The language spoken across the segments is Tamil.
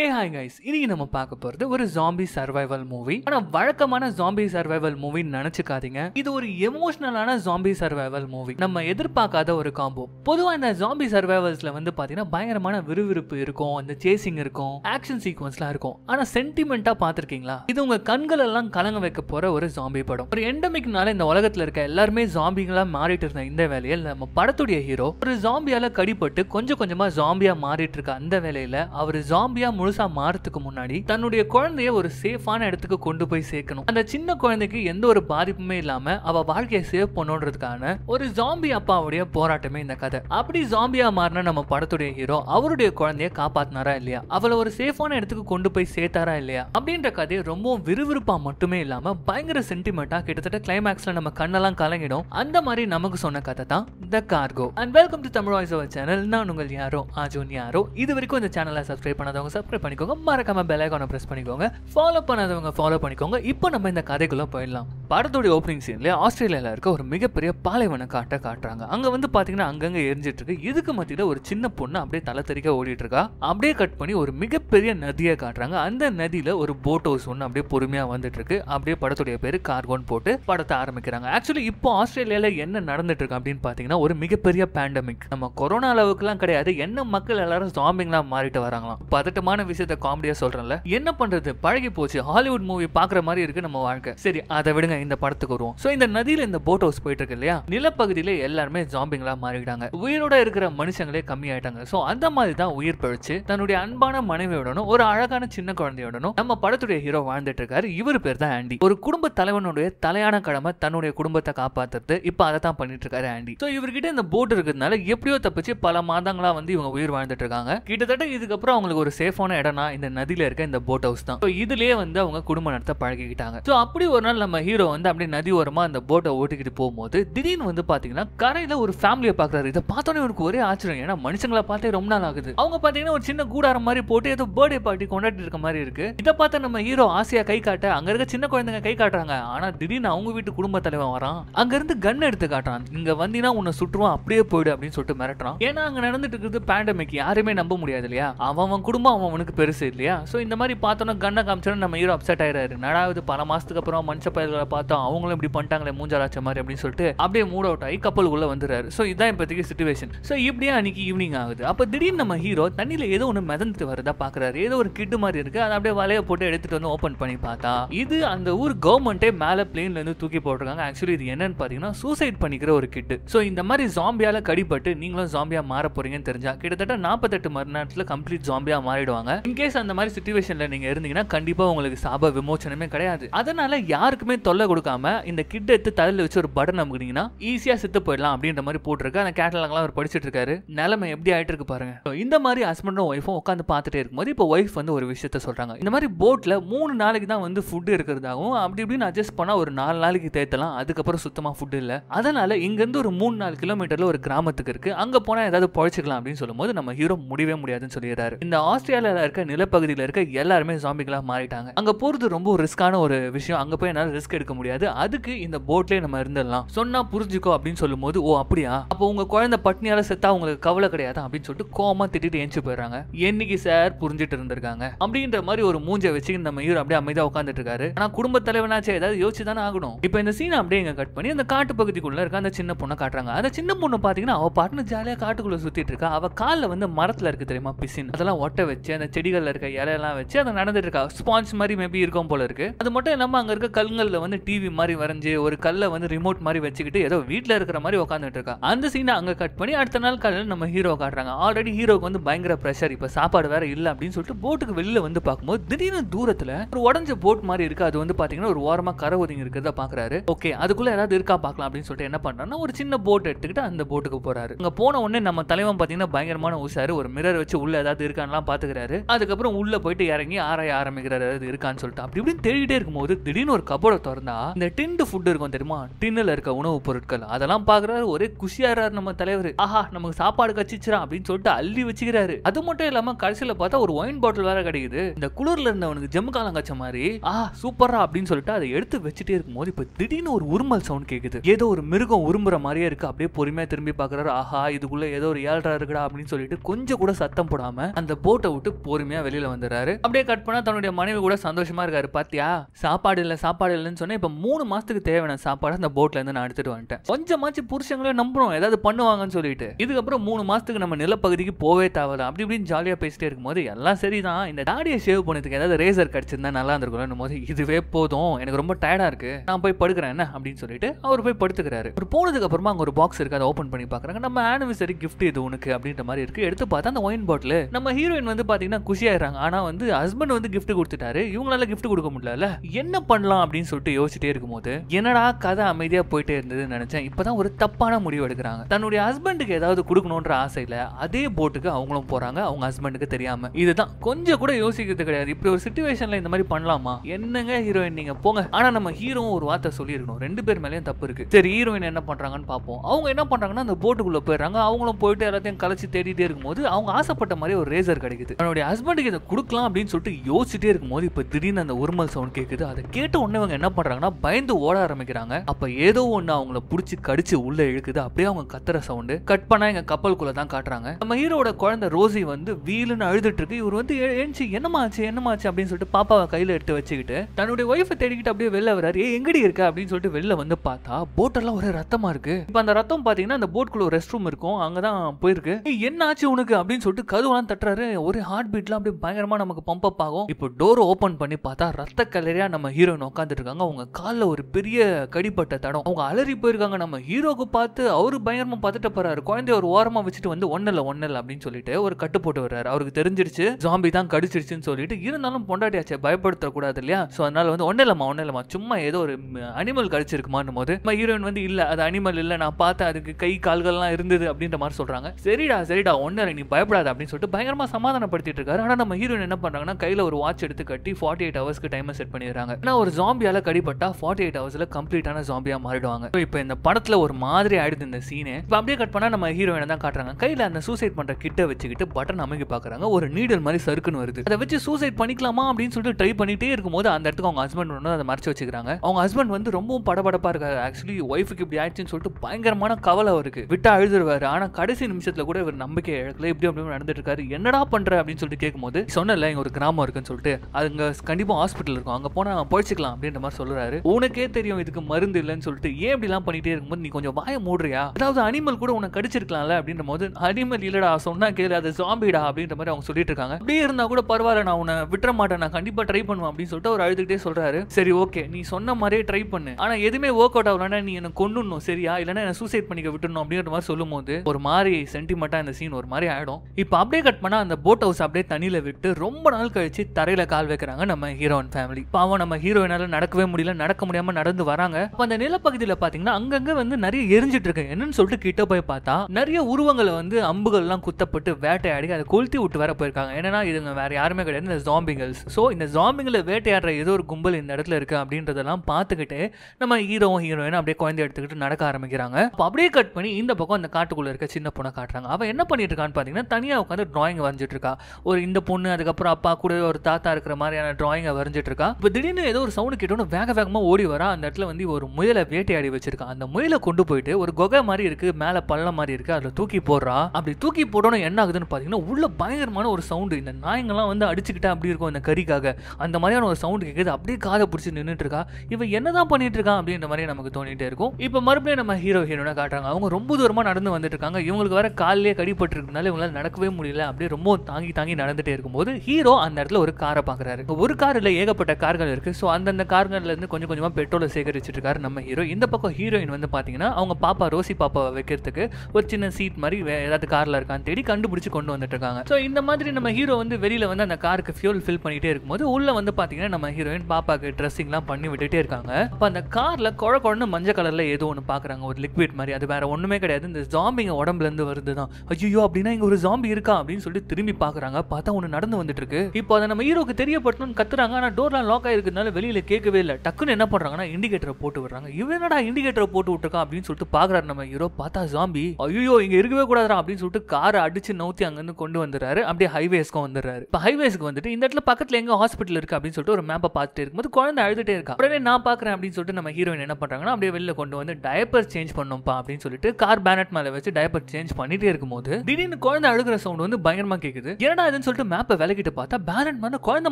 ஹே ஹாய் கைஸ் இன்னைக்கு நம்ம பார்க்க போகிறது ஒரு ஜாம்பி சர்வைவல் மூவி ஆனால் வழக்கமான ஜாம்பி சர்வைவல் மூவின்னு நினச்சிக்காதீங்க இது ஒரு எமோஷனலான ஜாம்பி சர்வைவல் மூவி நம்ம எதிர்பார்க்காத ஒரு காம்போ பொதுவாக இந்த ஜாம்பி சர்வைவல்ஸில் வந்து பார்த்தீங்கன்னா பயங்கரமான விறுவிறுப்பு இருக்கும் அந்த சேசிங் இருக்கும் ஆக்ஷன் சீக்வன்ஸ்லாம் இருக்கும் ஆனால் சென்டிமெண்ட்டாக பார்த்துருக்கீங்களா இது உங்கள் கண்கள் எல்லாம் கலங்க வைக்க போகிற ஒரு ஜாம்பி படம் ஒரு எண்டமிக்னால இந்த உலகத்தில் இருக்க எல்லாருமே ஜாம்பிங்களாக மாறிட்டு இருந்த இந்த வேலையில் நம்ம படத்துடைய ஹீரோ ஒரு ஜாம்பியால் கடிபட்டு கொஞ்சம் கொஞ்சமாக ஜாம்பியாக மாறிட்டு இருக்க அந்த வேலையில் அவர் ஜாம்பியாக முழு முழுசா மாறத்துக்கு முன்னாடி தன்னுடைய குழந்தைய ஒரு சேஃபான இடத்துக்கு கொண்டு போய் சேர்க்கணும் அந்த சின்ன குழந்தைக்கு எந்த ஒரு பாதிப்புமே இல்லாம அவ வாழ்க்கையை சேவ் பண்ணுன்றதுக்கான ஒரு ஜாம்பி அப்பாவுடைய போராட்டமே இந்த கதை அப்படி ஜாம்பியா மாறின நம்ம படத்துடைய ஹீரோ அவருடைய குழந்தைய காப்பாத்தினாரா இல்லையா அவளை ஒரு சேஃபான இடத்துக்கு கொண்டு போய் சேர்த்தாரா இல்லையா அப்படின்ற கதையை ரொம்ப விறுவிறுப்பா மட்டுமே இல்லாம பயங்கர சென்டிமெண்டா கிட்டத்தட்ட கிளைமேக்ஸ்ல நம்ம கண்ணெல்லாம் கலங்கிடும் அந்த மாதிரி நமக்கு சொன்ன கதை தான் the cargo and welcome to Tamil voice channel நான் உங்கள் யாரோ ஆஜோன் யாரோ இது வரைக்கும் இந்த சேனலை சப்ஸ்கிரைப் பண்ணாதவங்க சப்ஸ்கிரைப் சப்ஸ்கிரைப் பண்ணிக்கோங்க மறக்காம பெல் பெலைக்கான பிரஸ் பண்ணிக்கோங்க ஃபாலோ பண்ணாதவங்க ஃபாலோ பண்ணிக்கோங்க இப்போ நம்ம இந்த கதைக்குள்ள போயிடலாம் படத்துடைய ஓப்பனிங் சீன்ல ஆஸ்திரேலியாவில் இருக்க ஒரு மிகப்பெரிய பாலைவன காட்டை காட்டுறாங்க அங்க வந்து பாத்தீங்கன்னா அங்கங்க எரிஞ்சிட்டு இருக்கு இதுக்கு மத்தியில ஒரு சின்ன பொண்ணு அப்படியே தலை தெறிக்க ஓடிட்டு இருக்கா அப்படியே கட் பண்ணி ஒரு மிகப்பெரிய நதியை காட்டுறாங்க அந்த நதியில ஒரு போட் ஹவுஸ் ஒன்று அப்படியே பொறுமையா வந்துட்டு இருக்கு அப்படியே படத்துடைய பேர் கார்கோன் போட்டு படத்தை ஆரம்பிக்கிறாங்க ஆக்சுவலி இப்போ ஆஸ்திரேலியால என்ன நடந்துட்டு இருக்கு அப்படின்னு பாத்தீங்கன்னா ஒரு மிகப்பெரிய பேண்டமிக் நம்ம கொரோனா அளவுக்குலாம் கிடையாது என்ன மக்கள் எல்லாரும் சாம்பிங்லாம் மாறிட்டு வராங்களாம் பதட்டமான நானும் விஷயத்த காமெடியா சொல்றேன்ல என்ன பண்றது பழகி போச்சு ஹாலிவுட் மூவி பாக்குற மாதிரி இருக்கு நம்ம வாழ்க்கை சரி அதை விடுங்க இந்த படத்துக்கு வருவோம் சோ இந்த நதியில இந்த போட் ஹவுஸ் போயிட்டு இருக்கு இல்லையா நிலப்பகுதியில எல்லாருமே ஜாம்பிங்களா மாறிட்டாங்க உயிரோட இருக்கிற மனுஷங்களே ஆயிட்டாங்க சோ அந்த மாதிரி தான் உயிர் பழிச்சு தன்னுடைய அன்பான மனைவியுடனும் ஒரு அழகான சின்ன குழந்தையுடனும் நம்ம படத்துடைய ஹீரோ வாழ்ந்துட்டு இருக்காரு இவர் பேர் தான் ஆண்டி ஒரு குடும்ப தலைவனுடைய தலையான கடமை தன்னுடைய குடும்பத்தை காப்பாத்துறது இப்ப அதை தான் பண்ணிட்டு இருக்காரு ஆண்டி சோ இவர்கிட்ட இந்த போட் இருக்கிறதுனால எப்படியோ தப்பிச்சு பல மாதங்களா வந்து இவங்க உயிர் வாழ்ந்துட்டு இருக்காங்க கிட்டத்தட்ட இதுக்கப்புறம் அவங்களுக்கு ஒரு சேஃபான போன இடம்னா இந்த நதியில இருக்க இந்த போட் ஹவுஸ் தான் இதுலயே வந்து அவங்க குடும்ப நடத்த பழகிக்கிட்டாங்க ஸோ அப்படி ஒரு நாள் நம்ம ஹீரோ வந்து அப்படியே நதி ஓரமா அந்த போட்டை ஓட்டிக்கிட்டு போகும்போது திடீர்னு வந்து பாத்தீங்கன்னா கரையில ஒரு ஃபேமிலியை பாக்குறாரு இதை பார்த்தோன்னே இவருக்கு ஒரே ஆச்சரியம் ஏன்னா மனுஷங்களை பார்த்தே ரொம்ப நாள் ஆகுது அவங்க பாத்தீங்கன்னா ஒரு சின்ன கூடாரம் மாதிரி போட்டு ஏதோ பர்த்டே பார்ட்டி கொண்டாடி இருக்க மாதிரி இருக்கு இதை பார்த்து நம்ம ஹீரோ ஆசையா கை காட்ட அங்க இருக்க சின்ன குழந்தைங்க கை காட்டுறாங்க ஆனா திடீர்னு அவங்க வீட்டு குடும்ப தலைவன் வரான் அங்க இருந்து கன் எடுத்து காட்டுறான் இங்க வந்தீங்கன்னா உன்னை சுற்றுவான் அப்படியே போயிடு அப்படின்னு சொல்லிட்டு மிரட்டுறான் ஏன்னா அங்க நடந்துட்டு இருக்கிறது பேண்டமிக் யாருமே நம்ப முடியாது இல்லையா அவன் குடும்பம் அவன் அவனுக்கு பெருசு இல்லையா ஸோ இந்த மாதிரி பார்த்தோன்னா கண்ணை காமிச்சோன்னா நம்ம ஹீரோ அப்செட் ஆயிடாரு நடாவது பல மாதத்துக்கு அப்புறம் மனுஷ பயிர்களை பார்த்தோம் அவங்களும் இப்படி பண்ணிட்டாங்களே மூஞ்சலாச்ச மாதிரி அப்படின்னு சொல்லிட்டு அப்படியே மூட் அவுட் ஆகி கப்பலுக்குள்ளே வந்துடுறாரு ஸோ இதுதான் இப்போதைக்கு சுச்சுவேஷன் ஸோ இப்படியே அன்னைக்கு ஈவினிங் ஆகுது அப்போ திடீர்னு நம்ம ஹீரோ தண்ணியில் ஏதோ ஒன்று மிதந்துட்டு வரதா பார்க்குறாரு ஏதோ ஒரு கிட்டு மாதிரி இருக்குது அதை அப்படியே வலையை போட்டு எடுத்துகிட்டு வந்து ஓப்பன் பண்ணி பார்த்தா இது அந்த ஊர் கவர்மெண்ட்டே மேலே பிளேன்லேருந்து தூக்கி போட்டிருக்காங்க ஆக்சுவலி இது என்னன்னு பார்த்தீங்கன்னா சூசைட் பண்ணிக்கிற ஒரு கிட்டு ஸோ இந்த மாதிரி ஜாம்பியால் கடிபட்டு நீங்களும் ஜாம்பியாக மாற போகிறீங்கன்னு தெரிஞ்சா கிட்டத்தட்ட நாற்பத்தெட்டு மணி நேரத்தில் கம்ப்ளீட் ஜாம்பியாக மாறிடுவாங்க சொல்லுவாங்க இன்கேஸ் அந்த மாதிரி சுச்சுவேஷன்ல நீங்க இருந்தீங்கன்னா கண்டிப்பா உங்களுக்கு சாப விமோச்சனமே கிடையாது அதனால யாருக்குமே தொல்லை கொடுக்காம இந்த கிட்ட எடுத்து தலையில் வச்சு ஒரு பட்டன் அமுக்குனீங்கன்னா ஈஸியாக செத்து போயிடலாம் அப்படின்ற மாதிரி போட்டிருக்கு அந்த கேட்டலாங்லாம் அவர் படிச்சுட்டு இருக்காரு நிலைமை எப்படி ஆயிட்டு இருக்கு பாருங்க இந்த மாதிரி ஹஸ்பண்டும் ஒய்ஃபும் உட்காந்து பார்த்துட்டே இருக்கும்போது இப்போ ஒய்ஃப் வந்து ஒரு விஷயத்த சொல்றாங்க இந்த மாதிரி போட்டில் மூணு நாளைக்கு தான் வந்து ஃபுட்டு இருக்கிறதாகவும் அப்படி இப்படின்னு அட்ஜஸ்ட் பண்ணா ஒரு நாலு நாளைக்கு தேர்த்தலாம் அதுக்கப்புறம் சுத்தமாக ஃபுட் இல்லை அதனால இருந்து ஒரு மூணு நாலு கிலோமீட்டரில் ஒரு கிராமத்துக்கு இருக்கு அங்கே போனால் ஏதாவது பழச்சிக்கலாம் அப்படின்னு சொல்லும்போது நம்ம ஹீரோ முடியவே முடியாதுன்னு சொல்லிடுறாரு இந்த ஆஸ்திரேலியாவில் ஏரியாவில் இருக்க நிலப்பகுதியில் இருக்க எல்லாருமே சாம்பிகளாக மாறிட்டாங்க அங்கே போகிறது ரொம்ப ரிஸ்க்கான ஒரு விஷயம் அங்கே போய் என்னால் ரிஸ்க் எடுக்க முடியாது அதுக்கு இந்த போட்லேயே நம்ம இருந்துடலாம் சொன்னால் புரிஞ்சுக்கோ அப்படின்னு சொல்லும் போது ஓ அப்படியா அப்போ உங்கள் குழந்தை பட்னியால் செத்தா உங்களுக்கு கவலை கிடையாது அப்படின்னு சொல்லிட்டு கோமா திட்டிட்டு ஏஞ்சி போயிடுறாங்க என்னைக்கு சார் புரிஞ்சுட்டு இருந்திருக்காங்க அப்படின்ற மாதிரி ஒரு மூஞ்சை வச்சு நம்ம மயூர் அப்படியே அமைதியாக உட்காந்துட்டு இருக்காரு ஆனால் குடும்ப தலைவனாச்சு ஏதாவது யோசிச்சு தானே ஆகணும் இப்போ இந்த சீனை அப்படியே இங்கே கட் பண்ணி அந்த காட்டு பகுதிக்குள்ளே இருக்க அந்த சின்ன பொண்ணை காட்டுறாங்க அந்த சின்ன பொண்ணு பார்த்தீங்கன்னா அவள் பாட்டுன்னு ஜாலியாக காட்டுக்குள்ளே சுற்றிட்டு இருக்கா அவள் காலில் வந்து மரத்தில் இருக்கு தெரியுமா பிசின் அதெல்லாம் ஒட்ட வச்சு அந்த செடிகளில் இருக்க இலையெல்லாம் வச்சு அதை நடந்துட்டு இருக்கா ஸ்பான்ஸ் மாதிரி மேபி இருக்கும் போல இருக்கு அது மட்டும் இல்லாமல் அங்கே இருக்க கல்களில் வந்து டிவி மாதிரி வரைஞ்சி ஒரு கல்லை வந்து ரிமோட் மாதிரி வச்சுக்கிட்டு ஏதோ வீட்டில் இருக்கிற மாதிரி உட்காந்துட்டு இருக்கா அந்த சீனை அங்கே கட் பண்ணி அடுத்த நாள் காலையில் நம்ம ஹீரோ காட்டுறாங்க ஆல்ரெடி ஹீரோக்கு வந்து பயங்கர ப்ரெஷர் இப்போ சாப்பாடு வேற இல்லை அப்படின்னு சொல்லிட்டு போட்டுக்கு வெளியில் வந்து பார்க்கும்போது திடீர்னு தூரத்தில் ஒரு உடஞ்ச போட் மாதிரி இருக்கு அது வந்து பார்த்தீங்கன்னா ஒரு ஓரமாக கரை ஒதுங்கி இருக்கிறத பார்க்குறாரு ஓகே அதுக்குள்ளே ஏதாவது இருக்கா பார்க்கலாம் அப்படின்னு சொல்லிட்டு என்ன பண்ணுறாங்கன்னா ஒரு சின்ன போட் எடுத்துக்கிட்டு அந்த போட்டுக்கு போகிறாரு அங்கே போன உடனே நம்ம தலைவன் பார்த்தீங்கன்னா பயங்கரமான உசாரு ஒரு மிரர் வச்சு உள்ள ஏதாவது இருக்கான்லாம் பார்த்துக்கிறாரு அதுக்கப்புறம் உள்ள போயிட்டு இறங்கி ஆராய ஆரம்பிக்கிறாரு அது இருக்கான்னு சொல்லிட்டு அப்படி இப்படின்னு தேடிட்டே இருக்கும்போது திடீர்னு ஒரு கபோட திறந்தா இந்த டிண்டு ஃபுட் இருக்கும் தெரியுமா டின்னில் இருக்க உணவுப் பொருட்கள் அதெல்லாம் பாக்குறாரு ஒரே குஷியாகிறாரு நம்ம தலைவர் ஆஹா நமக்கு சாப்பாடு கச்சிச்சிரா அப்படின்னு சொல்லிட்டு அள்ளி வச்சுக்கிறாரு அது மட்டும் இல்லாமல் கடைசியில பார்த்தா ஒரு ஒயின் பாட்டில் வேற கிடைக்குது இந்த குளிரில் இருந்தவனுக்கு ஜெம் காலம் கச்ச மாதிரி ஆஹ் சூப்பரா அப்படின்னு சொல்லிட்டு அதை எடுத்து வச்சுட்டே இருக்கும்போது இப்போ திடீர்னு ஒரு உருமல் சவுண்ட் கேட்குது ஏதோ ஒரு மிருகம் உரும்புற மாதிரியே இருக்கு அப்படியே பொறுமையாக திரும்பி பாக்குறாரு ஆஹா இதுக்குள்ள ஏதோ ஒரு ஏழ்ரா இருக்குடா அப்படின்னு சொல்லிட்டு கொஞ்சம் கூட சத்தம் போடாம அந்த போட்டை விட்டு பொறுமையாக வெளியில வந்துறாரு அப்படியே கட் பண்ணால் தன்னுடைய மனைவி கூட சந்தோஷமா இருக்காரு பாத்தியா சாப்பாடு இல்லை சாப்பாடு இல்லைன்னு சொன்னால் இப்போ மூணு மாதத்துக்கு தேவையான சாப்பாடு அந்த போட்ல இருந்து நான் எடுத்துகிட்டு வந்துட்டேன் கொஞ்சமாச்சு புருஷங்களே நம்புறோம் ஏதாவது பண்ணுவாங்கன்னு சொல்லிட்டு இதுக்கப்புறம் மூணு மாதத்துக்கு நம்ம நிலப்பகுதிக்கு போவே தேவையில்ல அப்படி இப்படின்னு ஜாலியாக பேசிட்டே இருக்கும்போது எல்லாம் சரிதான் இந்த தாடியை ஷேவ் பண்ணதுக்கு ஏதாவது ரேசர் கிடச்சிருந்தா நல்லா இருந்திருக்கும் போது இதுவே போதும் எனக்கு ரொம்ப டயர்டாக இருக்கு நான் போய் படுக்கிறேன் என்ன அப்படின்னு சொல்லிட்டு அவர் போய் படுத்துக்கிறாரு அவர் போனதுக்கு அப்புறமா அங்கே ஒரு பாக்ஸ் இருக்கு அதை ஓப்பன் பண்ணி பாக்குறாங்க நம்ம ஆனிவர்சரி கிஃப்ட் இது உனக்கு அப்படின்ற மாதிரி இருக்கு எடுத்து பார்த்தா அந்த ஒயின் பாட்டில் நம்ம ஹீரோயின் வந்து பார்த்தீங்கன்னா பார்த்தீங்கன்னா குஷியாயிடுறாங்க ஆனால் வந்து ஹஸ்பண்ட் வந்து கிஃப்ட் கொடுத்துட்டாரு இவங்களால கிஃப்ட் கொடுக்க முடியல என்ன பண்ணலாம் அப்படின்னு சொல்லிட்டு யோசிச்சுட்டே இருக்கும்போது என்னடா கதை அமைதியாக போயிட்டே இருந்ததுன்னு நினச்சேன் இப்போதான் ஒரு தப்பான முடிவு எடுக்கிறாங்க தன்னுடைய ஹஸ்பண்டுக்கு ஏதாவது கொடுக்கணுன்ற ஆசையில் அதே போட்டுக்கு அவங்களும் போகிறாங்க அவங்க ஹஸ்பண்டுக்கு தெரியாமல் இதுதான் கொஞ்சம் கூட யோசிக்கிறது கிடையாது இப்படி ஒரு சுச்சுவேஷனில் இந்த மாதிரி பண்ணலாமா என்னங்க ஹீரோயின் நீங்கள் போங்க ஆனால் நம்ம ஹீரோவும் ஒரு வார்த்தை சொல்லியிருக்கணும் ரெண்டு பேர் மேலேயும் தப்பு இருக்குது சரி ஹீரோயின் என்ன பண்ணுறாங்கன்னு பார்ப்போம் அவங்க என்ன பண்ணுறாங்கன்னா அந்த போட்டுக்குள்ளே போயிடுறாங்க அவங்களும் போயிட்டு எல்லாத்தையும் கலைச்சி தேடிட்டே இருக்கும்போது அவங்க ஆசைப்பட்ட மாதிரி ஒரு ரேசர் கிடைக்குது என்னுடைய ஹஸ்பண்டுக்கு இதை கொடுக்கலாம் அப்படின்னு சொல்லிட்டு யோசிச்சுட்டே இருக்கும்போது இப்போ திடீர்னு அந்த உருமல் சவுண்ட் கேட்குது அதை கேட்ட உடனே இவங்க என்ன பண்ணுறாங்கன்னா பயந்து ஓட ஆரம்பிக்கிறாங்க அப்போ ஏதோ ஒன்று அவங்கள பிடிச்சி கடிச்சு உள்ளே இழுக்குது அப்படியே அவங்க கத்துற சவுண்டு கட் பண்ணால் எங்கள் கப்பலுக்குள்ளே தான் காட்டுறாங்க நம்ம ஹீரோட குழந்தை ரோசி வந்து வீலுன்னு அழுதுட்டு இருக்கு இவர் வந்து ஆச்சு என்னமாச்சு என்னமாச்சு அப்படின்னு சொல்லிட்டு பாப்பாவை கையில் எடுத்து வச்சுக்கிட்டு தன்னுடைய ஒய்ஃபை தேடிக்கிட்டு அப்படியே வெளில வராரு ஏ எங்கடி இருக்க அப்படின்னு சொல்லிட்டு வெளில வந்து பார்த்தா போட்டெல்லாம் ஒரே ரத்தமாக இருக்கு இப்போ அந்த ரத்தம் பார்த்தீங்கன்னா அந்த ஒரு ரெஸ்ட் ரூம் இருக்கும் அங்கே தான் போயிருக்கு என்ன ஆச்சு உனக்கு அப்படின்னு சொல்லிட்டு கதவுலாம் தட்டுறாரு ஒரே ஹார்ட் ஹார்ட் பீட்லாம் அப்படியே பயங்கரமாக நமக்கு பம்ப் ஆகும் இப்போ டோர் ஓப்பன் பண்ணி பார்த்தா ரத்த கலரியாக நம்ம ஹீரோயின் உட்காந்துட்டு இருக்காங்க அவங்க காலில் ஒரு பெரிய கடிப்பட்ட தடம் அவங்க அலறி போயிருக்காங்க நம்ம ஹீரோக்கு பார்த்து அவரு பயங்கரமாக பார்த்துட்டு போறாரு குழந்தைய ஒரு ஓரமாக வச்சுட்டு வந்து ஒன்னில் ஒன்னில் அப்படின்னு சொல்லிட்டு ஒரு கட்டு போட்டு வர்றாரு அவருக்கு தெரிஞ்சிருச்சு ஜாம்பி தான் கடிச்சிருச்சுன்னு சொல்லிட்டு இருந்தாலும் பொண்டாட்டியாச்சே பயப்படுத்தக்கூடாது இல்லையா ஸோ அதனால வந்து ஒன்னிலமா ஒன்னிலமா சும்மா ஏதோ ஒரு அனிமல் கடிச்சிருக்குமான்னு போது நம்ம ஹீரோயின் வந்து இல்லை அது அனிமல் இல்லை நான் பார்த்தேன் அதுக்கு கை கால்கள்லாம் இருந்தது அப்படின்ற மாதிரி சொல்றாங்க சரிடா சரிடா ஒன்னில் நீ பயப்படாத அப்படின்னு சொல்லிட்டு பயங்கரமாக சமாதானப்படுத்திட்டு இருக்காரு ஆனால் நம்ம ஹீரோயின் என்ன பண்ணுறாங்கன்னா கையில் ஒரு வாட்ச் எடுத்து கட்டி ஃபார்ட்டி எயிட் ஹவர்ஸ்க்கு டைமை செட் பண்ணிடுறாங்க ஆனால் ஒரு ஜாம்பியால் கடிப்பட்டா ஃபார்ட்டி எயிட் ஹவர்ஸில் கம்ப்ளீட்டான ஜாம்பியாக மாறிடுவாங்க இப்போ இந்த படத்தில் ஒரு மாதிரி ஆயிடுது இந்த சீனே இப்போ அப்படியே கட் பண்ணால் நம்ம ஹீரோயினை தான் காட்டுறாங்க கையில் அந்த சூசைட் பண்ணுற கிட்ட வச்சுக்கிட்டு பட்டன் அமைக்க பார்க்குறாங்க ஒரு நீடல் மாதிரி சருக்குன்னு வருது அதை வச்சு சூசைட் பண்ணிக்கலாமா அப்படின்னு சொல்லிட்டு ட்ரை பண்ணிட்டே இருக்கும்போது அந்த இடத்துக்கு அவங்க ஹஸ்பண்ட் ஒன்று அதை மறைச்சு வச்சுக்கிறாங்க அவங்க ஹஸ்பண்ட் வந்து ரொம்பவும் படபடப்பாக இருக்காரு ஆக்சுவலி ஒய்ஃபுக்கு இப்படி ஆயிடுச்சுன்னு சொல்லிட்டு பயங்கரமான கவலை அவருக்கு விட்டா அழுதுருவாரு ஆனால் கடைசி நிமிஷத்தில் கூட இவர் நம்பிக்கை இழக்கல இப்படி அப்படி நடந்துட்டு இருக்காரு என்னடா பண்ணுற அப்படின்னு சொல்லி சொல்லிட்டு கேட்கும்போது சொன்னல இங்க ஒரு கிராமம் இருக்குன்னு சொல்லிட்டு அங்க கண்டிப்பா ஹாஸ்பிட்டல் இருக்கும் அங்க போனா போயிச்சுக்கலாம் அப்படின்ற மாதிரி சொல்றாரு உனக்கே தெரியும் இதுக்கு மருந்து இல்லைன்னு சொல்லிட்டு ஏன் எல்லாம் பண்ணிட்டே இருக்கும்போது நீ கொஞ்சம் வாய மூடுறியா அதாவது அனிமல் கூட உனக்கு கடிச்சிருக்கலாம்ல அப்படின்ற போது அனிமல் இல்லடா சொன்னா கேளு அது ஜாம்பிடா அப்படின்ற மாதிரி அவங்க சொல்லிட்டு இருக்காங்க அப்படியே இருந்தா கூட பரவாயில்ல நான் உன்னை விட்டுற மாட்டேன் நான் கண்டிப்பா ட்ரை பண்ணுவேன் அப்படின்னு சொல்லிட்டு அவர் அழுதுகிட்டே சொல்றாரு சரி ஓகே நீ சொன்ன மாதிரியே ட்ரை பண்ணு ஆனா எதுவுமே ஒர்க் அவுட் ஆகலன்னா நீ என்ன கொண்டுணும் சரியா இல்லைன்னா என்ன சூசைட் பண்ணிக்க விட்டுணும் அப்படின்ற மாதிரி சொல்லும் போது ஒரு மாதிரி சென்டிமெண்டா இந்த சீன் ஒரு மாதிரி ஆயிடும் இப்போ அப்படியே கட் பண்ணா அந்த போட் ஹவுஸ் அப்படியே அப்படியே தண்ணியில் விட்டு ரொம்ப நாள் கழித்து தரையில் கால் வைக்கிறாங்க நம்ம ஹீரோயின் ஃபேமிலி பாவம் நம்ம ஹீரோயினால் நடக்கவே முடியல நடக்க முடியாமல் நடந்து வராங்க அப்போ அந்த நிலப்பகுதியில் பார்த்தீங்கன்னா அங்கங்கே வந்து நிறைய எரிஞ்சிட்டு இருக்கு என்னன்னு சொல்லிட்டு கிட்ட போய் பார்த்தா நிறைய உருவங்களை வந்து அம்புகள்லாம் குத்தப்பட்டு வேட்டையாடி அதை கொளுத்தி விட்டு வர போயிருக்காங்க என்னன்னா இதுங்க வேற யாருமே கிடையாது இந்த ஜாம்பிங்கல்ஸ் ஸோ இந்த ஜாம்பிங்களை வேட்டையாடுற ஏதோ ஒரு கும்பல் இந்த இடத்துல இருக்கு அப்படின்றதெல்லாம் பார்த்துக்கிட்டு நம்ம ஹீரோ ஹீரோயின் அப்படியே குழந்தை எடுத்துக்கிட்டு நடக்க ஆரம்பிக்கிறாங்க அப்படியே கட் பண்ணி இந்த பக்கம் அந்த காட்டுக்குள்ளே இருக்க சின்ன பொண்ணை காட்டுறாங்க அவன் என்ன பண்ணிட்டு இருக்கான்னு பார்த்தீங்கன்னா தனியாக உட்காந்து டிராயிங் வரைஞ்சிட்டு இருக்கா ஒரு இந்த பொண்ணு அதுக்கப்புறம் அப்பா கூட ஒரு தாத்தா இருக்கிற மாதிரியான டிராயிங்கை இருக்கா இப்போ திடீர்னு ஏதோ ஒரு சவுண்டு கேட்டோன்னு வேக வேகமாக ஓடி வரா அந்த இடத்துல வந்து ஒரு முயலை வேட்டையாடி வச்சிருக்கான் அந்த முயலை கொண்டு போயிட்டு ஒரு கொகை மாதிரி இருக்குது மேலே பள்ளம் மாதிரி இருக்குது அதில் தூக்கி போடுறா அப்படி தூக்கி போடணும் என்ன ஆகுதுன்னு பார்த்தீங்கன்னா உள்ள பயங்கரமான ஒரு சவுண்டு இந்த நாயங்கள்லாம் வந்து அடிச்சுக்கிட்டா அப்படி இருக்கும் அந்த கறிக்காக அந்த மாதிரியான ஒரு சவுண்டு கேட்குது அப்படியே காதை பிடிச்சி நின்றுட்டு இருக்கா இவன் என்னதான் பண்ணிட்டு இருக்கான் அப்படின்ற மாதிரி நமக்கு தோணிட்டே இருக்கும் இப்போ மறுபடியும் நம்ம ஹீரோ ஹீரோனா காட்டுறாங்க அவங்க ரொம்ப தூரமாக நடந்து வந்துட்டு இருக்காங்க இவங்களுக்கு வர காலிலே கடிபட்டு இருக்கனால இவங்களால நடக்கவே முடியல அப்படியே ரொம்ப தாங்கி தாங்கி இருக்கும் இருக்கும்போது ஹீரோ அந்த இடத்துல ஒரு காரை பாக்குறாரு ஒரு காரில் ஏகப்பட்ட கார்கள் இருக்கு ஸோ அந்தந்த இருந்து கொஞ்சம் கொஞ்சமா பெட்ரோலை சேகரிச்சுட்டு இருக்காரு நம்ம ஹீரோ இந்த பக்கம் ஹீரோயின் வந்து பாத்தீங்கன்னா அவங்க பாப்பா ரோசி பாப்பாவை வைக்கிறதுக்கு ஒரு சின்ன சீட் மாதிரி ஏதாவது கார்ல இருக்கான்னு தேடி கண்டுபிடிச்சு கொண்டு வந்துட்டு இருக்காங்க ஸோ இந்த மாதிரி நம்ம ஹீரோ வந்து வெளியில வந்து அந்த காருக்கு ஃபியூல் ஃபில் பண்ணிட்டே இருக்கும்போது உள்ள வந்து பாத்தீங்கன்னா நம்ம ஹீரோயின் பாப்பாக்கு ட்ரெஸ்ஸிங்லாம் பண்ணி விட்டுட்டே இருக்காங்க அப்போ அந்த கார்ல குழ குழந்த மஞ்சள் கலர்ல ஏதோ ஒன்று பாக்குறாங்க ஒரு லிக்விட் மாதிரி அது வேற ஒண்ணுமே கிடையாது இந்த ஜாம்பிங்க இருந்து வருது தான் ஐயோ அப்படின்னா இங்க ஒரு ஜாம்பி இருக்கா அப்படின்னு சொல்லிட்டு திரும்பி பாக்குறாங்க பார்த்தா ஒன்று நடந்து வந்துட்டு இருக்கு இப்போ அதை நம்ம ஹீரோக்கு தெரியப்படுத்தணும்னு கத்துறாங்க ஆனால் டோர்லாம் லாக் ஆயிருக்கிறதுனால வெளியில கேட்கவே இல்லை டக்குன்னு என்ன பண்ணுறாங்கன்னா இண்டிகேட்டரை போட்டு விடுறாங்க என்னடா இண்டிகேட்டரை போட்டு விட்டுருக்கான் அப்படின்னு சொல்லிட்டு பாக்குறாரு நம்ம ஹீரோ பார்த்தா ஜாம்பி ஐயோ இங்கே இருக்கவே கூடாதுரா அப்படின்னு சொல்லிட்டு காரை அடிச்சு நோத்தி அங்கிருந்து கொண்டு வந்துடுறாரு அப்படியே ஹைவேஸ்க்கும் வந்துடுறாரு இப்போ ஹைவேஸ்க்கு வந்துட்டு இந்த இடத்துல பக்கத்தில் எங்கே ஹாஸ்பிட்டல் இருக்குது அப்படின்னு சொல்லிட்டு ஒரு மேப்பை பார்த்துட்டே இருக்கும்போது குழந்தை அழுதுட்டே இருக்கா உடனே நான் பார்க்குறேன் அப்படின்னு சொல்லிட்டு நம்ம ஹீரோயின் என்ன பண்ணுறாங்கன்னா அப்படியே வெளில கொண்டு வந்து டயப்பர் சேஞ்ச் பண்ணோம்ப்பா அப்படின்னு சொல்லிட்டு கார் பேனட் மேலே வச்சு டயப்பர் சேஞ்ச் பண்ணிட்டே இருக்கும்போது திடீர்னு குழந்தை அழுகிற சவுண்ட் வந்து பயங்கரமாக கேட்குது என்னடா இதுன்னு சொல்லிட்டு மேப்பை விலகிட்டு பார்த்தா பேரன் மேல குழந்தை